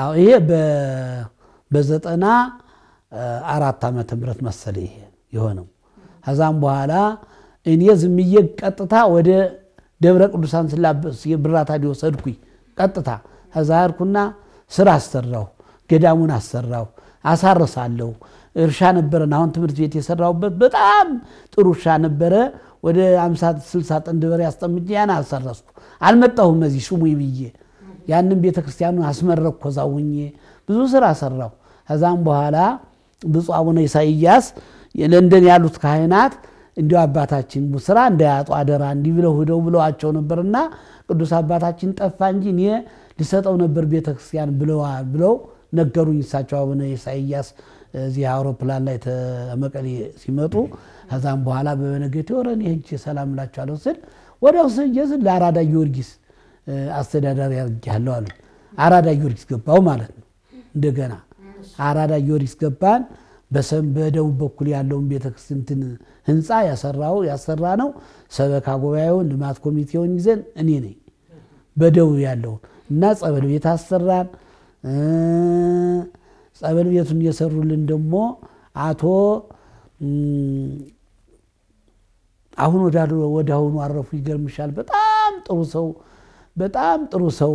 አዎ ይሄ በዘጠና አራት ዓመተ ምህረት መሰለ ይሄ የሆነው። ከዛም በኋላ እኔ ዝምዬ ቀጥታ ወደ ደብረ ቅዱሳን ስላሴ ብራታ ሄድኩኝ። ቀጥታ ከዛ ሄድኩና ስራ አሰራሁ፣ ገዳሙን አሰራሁ፣ አሳርሳለሁ። እርሻ ነበረን። አሁን ትምህርት ቤት የሰራሁበት በጣም ጥሩ እርሻ ነበረ። ወደ አምሳ ስልሳ ጥንድ በሬ አስጠምጄ ያን አሰረስኩ። አልመጣሁም እዚህ ስሙ ብዬ ያንም ቤተ ክርስቲያኑን አስመረቅኩ። ከዛ ሁኜ ብዙ ስራ ሰራሁ። ከዛም በኋላ ብፁዕ አቡነ ኢሳይያስ ለንደን ያሉት ካህናት እንዲሁ አባታችን ስራ እንዳያጡ አደራ እንዲህ ብለው ሂደው ብለዋቸው ነበርና ቅዱስ አባታችን ጠፋ እንጂ እኔ ልሰጠው ነበር ቤተክርስቲያን ብለዋል ብለው ነገሩኝ። እሳቸው አቡነ ኢሳያስ እዚህ አውሮፕላን ላይ መቀሌ ሲመጡ ከዛም በኋላ በበነገቴው ወረ እኔ ሰላም እላቸዋለሁ ስል ወደ ስጀዝ ለአራዳ ጊዮርጊስ አስተዳዳሪ አድርጌያለሁ አሉ። አራዳ ጊዮርጊስ ገባው ማለት ነው። እንደገና አራዳ ጊዮርጊስ ገባን። በደቡብ በኩል ያለውን ቤተክርስቲያን ህንፃ ያሰራው ያሰራ ነው። ሰበካ ጉባኤውን ልማት ኮሚቴውን ይዘን እኔ ነኝ በደቡብ ያለውን እና ጸበል ቤት አሰራን። ጸበል ቤቱን የሰሩልን ደግሞ አቶ አሁን ወደ አሁኑ አረፉ። ይገርምሻል። በጣም ጥሩ ሰው በጣም ጥሩ ሰው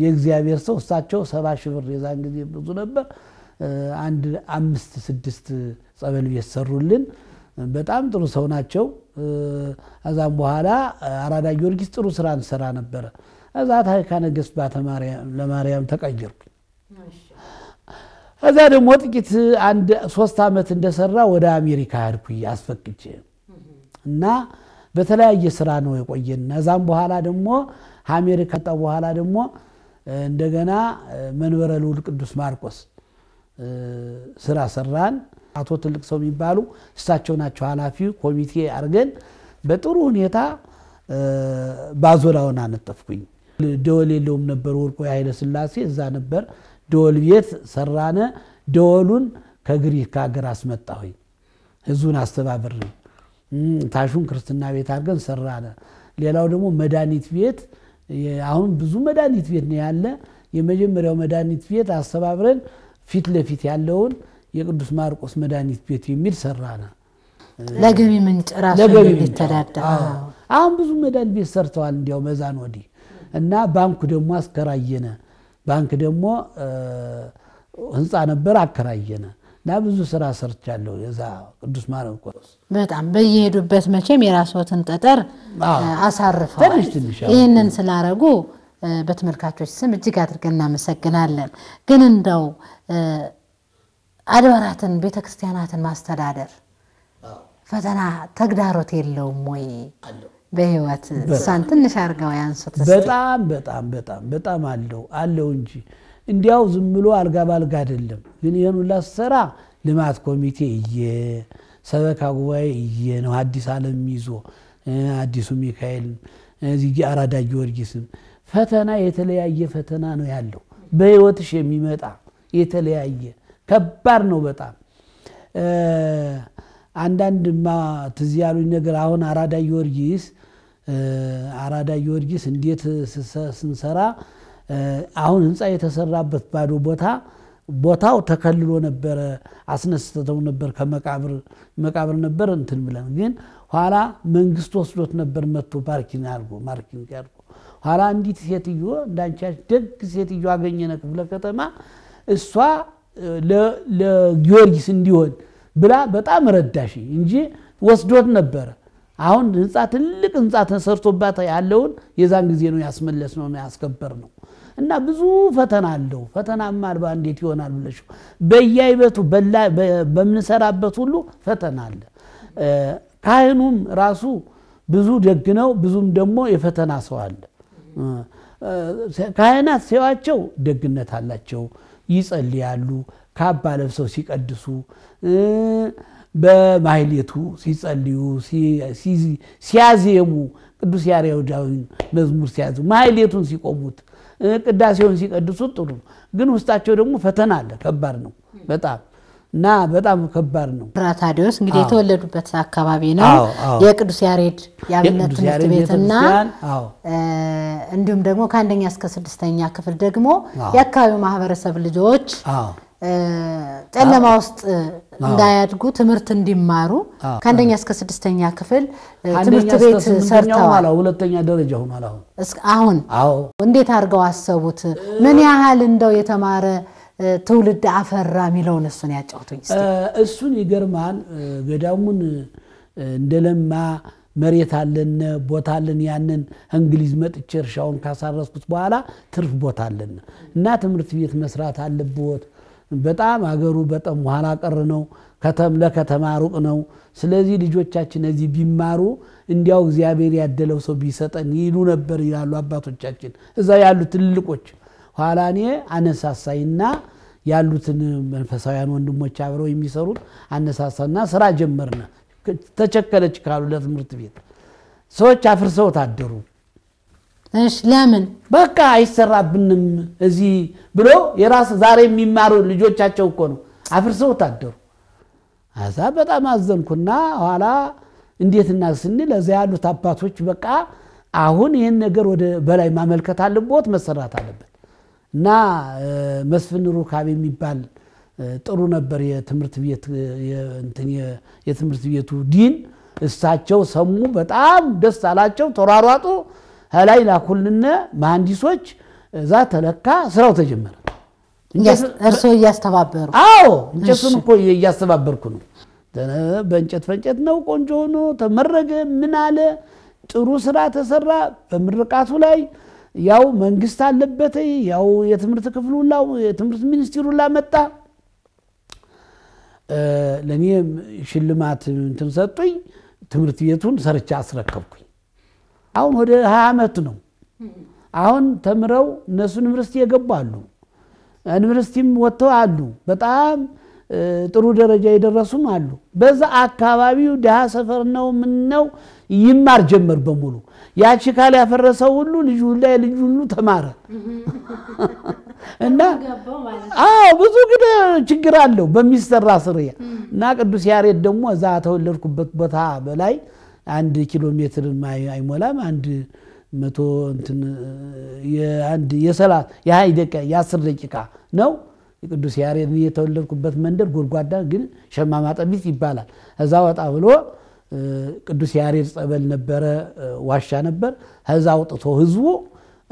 የእግዚአብሔር ሰው እሳቸው ሰባ ሺህ ብር የዛን ጊዜ ብዙ ነበር አንድ አምስት ስድስት ጸበል ቤት ሰሩልን። በጣም ጥሩ ሰው ናቸው። እዛም በኋላ አራዳ ጊዮርጊስ ጥሩ ስራ እንሰራ ነበረ። እዛ ታሪካ ነገሥት ባተ ለማርያም ተቀየርኩ። እዛ ደግሞ ጥቂት አንድ ሶስት ዓመት እንደሰራ ወደ አሜሪካ ሄድኩ አስፈቅጄ እና በተለያየ ስራ ነው የቆየን። እዛም በኋላ ደግሞ አሜሪካ በኋላ ደግሞ እንደገና መንበረ ልዑል ቅዱስ ማርቆስ ስራ ሰራን። አቶ ትልቅ ሰው የሚባሉ እሳቸው ናቸው ኃላፊ ኮሚቴ አድርገን በጥሩ ሁኔታ ባዞላውን አነጠፍኩኝ። ደወል የለውም ነበር ወርቆ የኃይለ ስላሴ እዛ ነበር ደወል ቤት ሰራነ። ደወሉን ከግሪክ ከሀገር አስመጣሁኝ። ህዝቡን አስተባብር ታሹን ክርስትና ቤት አድርገን ሰራነ። ሌላው ደግሞ መድኃኒት ቤት አሁን ብዙ መድኃኒት ቤት ነው ያለ። የመጀመሪያው መድኃኒት ቤት አስተባብረን ፊት ለፊት ያለውን የቅዱስ ማርቆስ መድኃኒት ቤት የሚል ሰራነ። ለገቢ ምንጭ ራሱ አሁን ብዙ መድኃኒት ቤት ሰርተዋል። እንዲያው መዛን ወዲህ እና ባንኩ ደግሞ አስከራየነ። ባንክ ደግሞ ህንፃ ነበር አከራየነ። እና ብዙ ስራ ሰርቻለሁ። የዛ ቅዱስ ማርቆስ በጣም በየሄዱበት መቼም የራስዎትን ጠጠር አሳርፈዋል። ይህንን ስላረጉ በተመልካቾች ስም እጅግ አድርገን እናመሰግናለን። ግን እንደው አድባራትን ቤተ ክርስቲያናትን ማስተዳደር ፈተና ተግዳሮት የለውም ወይ? በህይወት እሷን ትንሽ አድርገው ያንሱት። በጣም በጣም በጣም በጣም አለው አለው እንጂ እንዲያው ዝም ብሎ አልጋ ባልጋ አይደለም። ግን ይህን ሁላ ስትሰራ ልማት ኮሚቴ እየ ሰበካ ጉባኤ እየ ነው አዲስ አለም ይዞ አዲሱ ሚካኤል እዚህ አራዳ ጊዮርጊስም ፈተና የተለያየ ፈተና ነው ያለው። በህይወትሽ የሚመጣ የተለያየ ከባድ ነው በጣም አንዳንድ ማ ትዝ ያሉኝ ነገር አሁን አራዳ ጊዮርጊስ አራዳ ጊዮርጊስ እንዴት ስንሰራ አሁን ህንፃ የተሰራበት ባዶ ቦታ ቦታው ተከልሎ ነበረ። አስነስተተው ነበር ከመቃብር መቃብር ነበር እንትን ብለን ግን ኋላ መንግስት ወስዶት ነበር መጥቶ ፓርኪንግ አድርጎ ማርኪንግ አድርጎ ኋላ አንዲት ሴትዮ እንዳንቻ ደግ ሴትዮ አገኘነ ክፍለ ከተማ እሷ ለጊዮርጊስ እንዲሆን ብላ በጣም ረዳሽ እንጂ ወስዶት ነበረ። አሁን ህንፃ ትልቅ ህንፃ ተሰርቶባት ያለውን የዛን ጊዜ ነው ያስመለስ ነው ያስከበር ነው። እና ብዙ ፈተና አለው። ፈተናማ አልባ እንዴት ይሆናል ብለሽ በየአይበቱ በምንሰራበት ሁሉ ፈተና አለ። ካህኑም ራሱ ብዙ ደግ ነው፣ ብዙም ደግሞ የፈተና ሰው አለ። ካህናት ሲዋቸው ደግነት አላቸው፣ ይጸልያሉ። ካባ ለብሰው ሲቀድሱ፣ በማህሌቱ ሲጸልዩ፣ ሲያዜሙ ቅዱስ ያሬዳዊ መዝሙር ሲያዙ ማህሌቱን ሲቆሙት ቅዳሴውን ሲቀድሱት ጥሩ ግን ውስጣቸው ደግሞ ፈተና አለ። ከባድ ነው በጣም እና በጣም ከባድ ነው። ታዲዎስ እንግዲህ የተወለዱበት አካባቢ ነው የቅዱስ ያሬድ የአብነት ትምህርት ቤትና እንዲሁም ደግሞ ከአንደኛ እስከ ስድስተኛ ክፍል ደግሞ የአካባቢው ማህበረሰብ ልጆች ጨለማ ውስጥ እንዳያድጉ ትምህርት እንዲማሩ ከአንደኛ እስከ ስድስተኛ ክፍል ትምህርት ቤት ሰርተዋል። ሁለተኛ ደረጃ ሆኗል። አሁን አሁን እንዴት አድርገው አሰቡት? ምን ያህል እንደው የተማረ ትውልድ አፈራ የሚለውን እሱን ያጫውቱኝ። እሱን ይገርማል። ገዳሙን እንደለማ መሬት አለን ቦታ አለን። ያንን እንግሊዝ መጥቼ እርሻውን ካሳረስኩት በኋላ ትርፍ ቦታ አለን እና ትምህርት ቤት መስራት አለብዎት። በጣም አገሩ በጣም ኋላ ቀር ነው። ከተም ለከተማ ሩቅ ነው። ስለዚህ ልጆቻችን እዚህ ቢማሩ እንዲያው እግዚአብሔር ያደለው ሰው ቢሰጠን ይሉ ነበር ይላሉ አባቶቻችን፣ እዛ ያሉ ትልልቆች ኋላ እኔ አነሳሳይና ያሉትን መንፈሳውያን ወንድሞች አብረው የሚሰሩት አነሳሳና ስራ ጀመርነ። ተቸከለች ካሉ ለትምህርት ቤት ሰዎች አፍርሰው ታደሩ። እሺ ለምን በቃ አይሰራብንም እዚህ ብሎ የራስ ዛሬ የሚማሩ ልጆቻቸው እኮ ነው አፍርሰው ታደሩ። አዛ በጣም አዘንኩና ኋላ እንዴትና ስንል እዛ ያሉት አባቶች በቃ አሁን ይህን ነገር ወደ በላይ ማመልከት አለቦት መሰራት አለበት እና መስፍን ሩካብ የሚባል ጥሩ ነበር የትምህርት ቤት የትምህርት ቤቱ ዲን። እሳቸው ሰሙ፣ በጣም ደስ አላቸው፣ ተሯሯጡ። ላይ ላኩልነ መሐንዲሶች እዛ ተለካ፣ ስራው ተጀመረ። እርስዎ እያስተባበሩ? አዎ እንጨቱን እኮ እያስተባበርኩ ነው። በእንጨት ፈንጨት ነው። ቆንጆ ሆኖ ተመረገ። ምን አለ ጥሩ ስራ ተሰራ። በምርቃቱ ላይ ያው መንግስት አለበት፣ ያው የትምህርት ክፍሉ የትምህርት ሚኒስቴሩ መጣ ለእኔ ሽልማት እንትን ሰጡኝ። ትምህርት ቤቱን ሰርቻ አስረከብኩኝ። አሁን ወደ ሀያ ዓመት ነው። አሁን ተምረው እነሱ ዩኒቨርሲቲ የገቡ አሉ፣ ዩኒቨርሲቲም ወጥተው አሉ። በጣም ጥሩ ደረጃ የደረሱም አሉ። በዛ አካባቢው ድሃ ሰፈር ነው፣ ምን ነው ይማር ጀመር በሙሉ ያቺ ካል ያፈረሰው ሁሉ ልጁ ላይ የልጅ ሁሉ ተማረ እና አዎ ብዙ ግን ችግር አለው በሚሰራ ስርያ እና ቅዱስ ያሬድ ደግሞ እዛ ተወለድኩበት ቦታ በላይ አንድ ኪሎ ሜትር አይሞላም አንድ መቶ እንትን የአንድ የሰላት የሀይ ደቂቃ የአስር ደቂቃ ነው ቅዱስ ያሬድ የተወለድኩበት መንደር ጎድጓዳ ግን ሸማማ ጠቢት ይባላል እዛ ወጣ ብሎ ቅዱስ ያሬድ ጸበል ነበረ፣ ዋሻ ነበር። ከዛ አውጥቶ ህዝቡ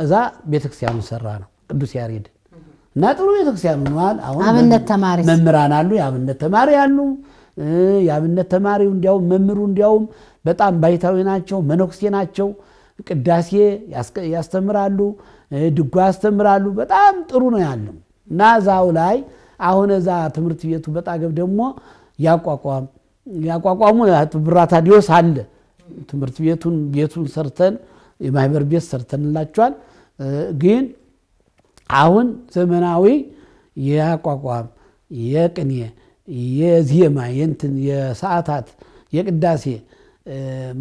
እዛ ቤተክርስቲያኑ ሰራ ነው ቅዱስ ያሬድ እና ጥሩ ቤተክርስቲያን ሆኗል። አሁን አብነት ተማሪ መምህራን አሉ፣ የአብነት ተማሪ አሉ። የአብነት ተማሪው እንዲያውም መምህሩ እንዲያውም በጣም ባይታዊ ናቸው፣ መነኩሴ ናቸው። ቅዳሴ ያስተምራሉ፣ ድጓ ያስተምራሉ። በጣም ጥሩ ነው ያለው እና እዛው ላይ አሁን እዛ ትምህርት ቤቱ በጣገብ ደግሞ ያቋቋም ያቋቋሙ ብራታ ዲዮስ አለ ትምህርት ቤቱን ቤቱን ሰርተን የማህበር ቤት ሰርተንላቸዋል። ግን አሁን ዘመናዊ የአቋቋም የቅኔ የዜማ የንትን የሰዓታት የቅዳሴ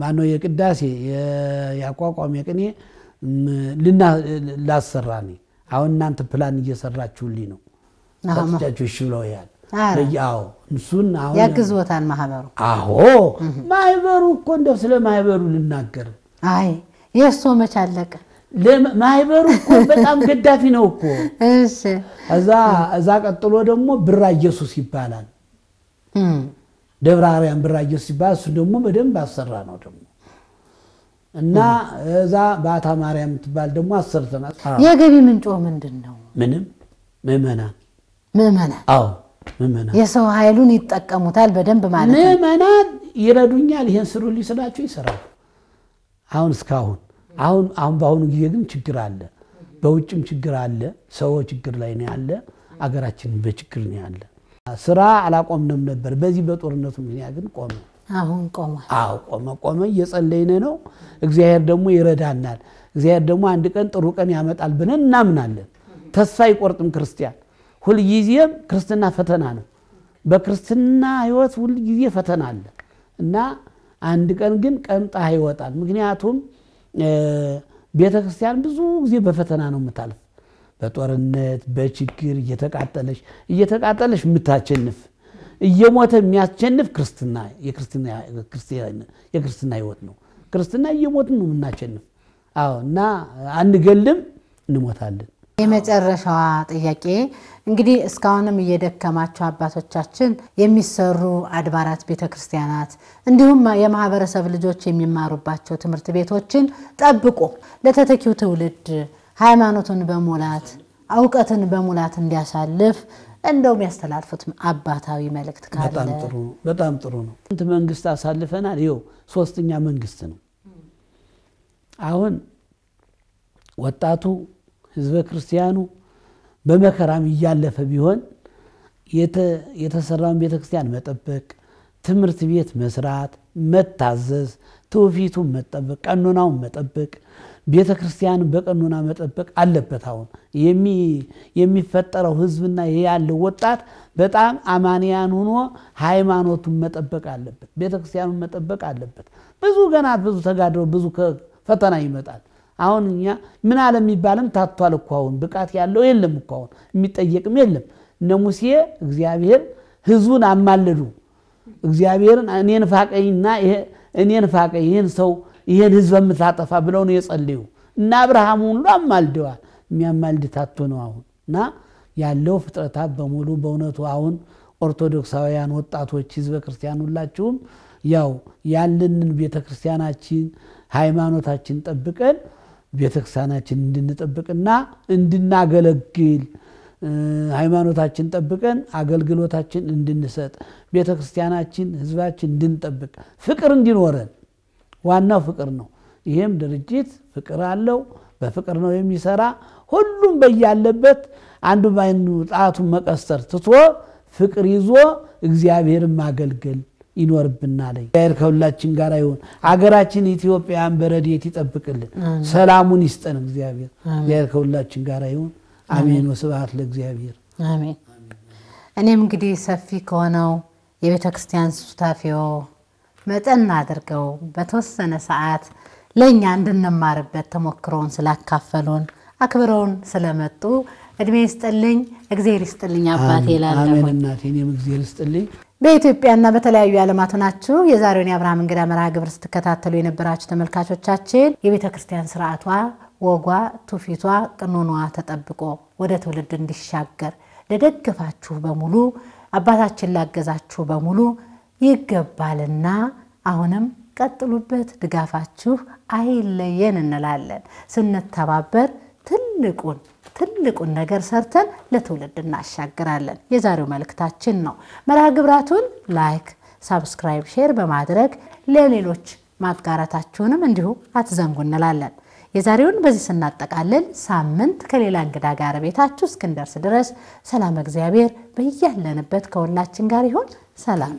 ማነው የቅዳሴ የአቋቋም የቅኔ ላሰራ አሁን እናንተ ፕላን እየሰራችሁልኝ ነው። ቻችሁ እሺ ያው እሱን አሁን ያግዝዎታል ማህበሩ። አዎ ማህበሩ እኮ እንደው ስለ ማህበሩ ልናገር። አይ የእሱ መች አለቀ። ማህበሩ እኮ በጣም ገዳፊ ነው እኮ። እዛ እዛ ቀጥሎ ደግሞ ብራ ኢየሱስ ይባላል። ደብረ አርያም ብራ ኢየሱስ ይባላል። እሱ ደግሞ በደንብ አሰራ ነው ደግሞ እና እዛ በአታ ማርያም ትባል ደግሞ አሰርተናል። የገቢ ምንጮ ምንድን ነው? ምንም ምእመናን ምእመናን አዎ የሰው ኃይሉን ይጠቀሙታል በደንብ ማለት ነው። ምዕመናን ይረዱኛል፣ ይሄን ስሩ ስላቸው ይሰራሉ። አሁን እስካሁን አሁን አሁን በአሁኑ ጊዜ ግን ችግር አለ፣ በውጭም ችግር አለ። ሰው ችግር ላይ ነው ያለ፣ አገራችን በችግር ነው ያለ። ስራ አላቆምንም ነበር። በዚህ በጦርነቱ ምክንያት ግን ቆመ። አሁን ቆመ። አዎ ቆመ ቆመ። እየጸለይን ነው። እግዚአብሔር ደግሞ ይረዳናል። እግዚአብሔር ደግሞ አንድ ቀን ጥሩ ቀን ያመጣል ብለን እናምናለን። ተስፋ አይቆርጥም ክርስቲያን ሁልጊዜም ክርስትና ፈተና ነው። በክርስትና ህይወት ሁልጊዜ ፈተና አለ እና አንድ ቀን ግን ቀምጣ ይወጣል። ምክንያቱም ቤተ ክርስቲያን ብዙ ጊዜ በፈተና ነው የምታልፍ። በጦርነት በችግር እየተቃጠለች እየተቃጠለች የምታቸንፍ እየሞተ የሚያስቸንፍ ክርስትና የክርስትና ህይወት ነው። ክርስትና እየሞትን ነው የምናቸንፍ። አዎ እና አንገልም፣ እንሞታለን። የመጨረሻዋ ጥያቄ እንግዲህ እስካሁንም እየደከማቸው አባቶቻችን የሚሰሩ አድባራት፣ ቤተ ክርስቲያናት እንዲሁም የማህበረሰብ ልጆች የሚማሩባቸው ትምህርት ቤቶችን ጠብቆ ለተተኪው ትውልድ ሃይማኖትን በሙላት እውቀትን በሙላት እንዲያሳልፍ እንደውም ያስተላልፉት አባታዊ መልእክት ካለ። በጣም ጥሩ ነው። ስንት መንግስት አሳልፈናል። ይኸው ሶስተኛ መንግስት ነው አሁን ወጣቱ ህዝበ ክርስቲያኑ በመከራም እያለፈ ቢሆን የተሰራውን ቤተ ክርስቲያን መጠበቅ፣ ትምህርት ቤት መስራት፣ መታዘዝ፣ ትውፊቱን መጠበቅ፣ ቀኖናውን መጠበቅ፣ ቤተ ክርስቲያንን በቀኖና መጠበቅ አለበት። አሁን የሚፈጠረው ህዝብና ይሄ ያለው ወጣት በጣም አማንያን ሆኖ ሃይማኖቱን መጠበቅ አለበት፣ ቤተ ክርስቲያኑን መጠበቅ አለበት። ብዙ ገና ብዙ ተጋድሮ ብዙ ፈተና ይመጣል። አሁን እኛ ምን አለ የሚባልም ታቷል እኮ አሁን ብቃት ያለው የለም እኮ አሁን የሚጠየቅም የለም። እነ ሙሴ እግዚአብሔር ህዝቡን አማለዱ። እግዚአብሔርን እኔን ፋቀኝና እኔን ፋቀኝ ይህን ሰው ይህን ህዝብ የምታጠፋ ብለው ነው የጸለዩ እና አብርሃም ሁሉ አማልደዋል። የሚያማልድ ታቶ ነው አሁን እና ያለው ፍጥረታት በሙሉ በእውነቱ አሁን ኦርቶዶክሳውያን ወጣቶች፣ ህዝበ ክርስቲያን ሁላችሁም ያው ያለንን ቤተ ክርስቲያናችን ሃይማኖታችን ጠብቀን ቤተክርስቲያናችን እንድንጠብቅና እንድናገለግል ሃይማኖታችን ጠብቀን አገልግሎታችን እንድንሰጥ ቤተክርስቲያናችን ህዝባችን እንድንጠብቅ ፍቅር እንዲኖረን ዋናው ፍቅር ነው። ይህም ድርጅት ፍቅር አለው። በፍቅር ነው የሚሰራ። ሁሉም በያለበት አንዱ ባይኑ ጣቱን መቀስተር ትቶ ፍቅር ይዞ እግዚአብሔርን ማገልገል ይኖርብናል። እግዚአብሔር ከሁላችን ጋር ይሁን። አገራችን ኢትዮጵያን በረድኤት ይጠብቅልን፣ ሰላሙን ይስጠን። እግዚአብሔር እግዚአብሔር ከሁላችን ጋር ይሁን። አሜን። ወስብሐት ለእግዚአብሔር። አሜን። እኔም እንግዲህ ሰፊ ከሆነው የቤተ ክርስቲያን ሱታፊዮ መጠን አድርገው በተወሰነ ሰዓት ለእኛ እንድንማርበት ተሞክሮውን ስላካፈሉን አክብረውን ስለመጡ እድሜ ይስጥልኝ፣ እግዜር ይስጥልኝ አባቴ እላለሁ። አሜን እናቴ፣ እኔም እግዜር ይስጥልኝ። በኢትዮጵያና በተለያዩ ዓለማት ናችሁ የዛሬውን የአብርሃም እንግዳ መርሃ ግብር ስትከታተሉ የነበራችሁ ተመልካቾቻችን የቤተ ክርስቲያን ስርዓቷ፣ ወጓ፣ ትውፊቷ፣ ቅኖኗ ተጠብቆ ወደ ትውልድ እንዲሻገር ለደገፋችሁ በሙሉ አባታችን ላገዛችሁ በሙሉ ይገባልና አሁንም ቀጥሉበት፣ ድጋፋችሁ አይለየን እንላለን። ስንተባበር ትልቁን ትልቁን ነገር ሰርተን ለትውልድ እናሻግራለን። የዛሬው መልእክታችን ነው። መርሃ ግብራቱን ላይክ፣ ሳብስክራይብ፣ ሼር በማድረግ ለሌሎች ማጋራታችሁንም እንዲሁ አትዘንጉ እንላለን። የዛሬውን በዚህ ስናጠቃልል ሳምንት ከሌላ እንግዳ ጋር ቤታችሁ እስክንደርስ ድረስ ሰላም እግዚአብሔር በያለንበት ከሁላችን ጋር ይሆን። ሰላም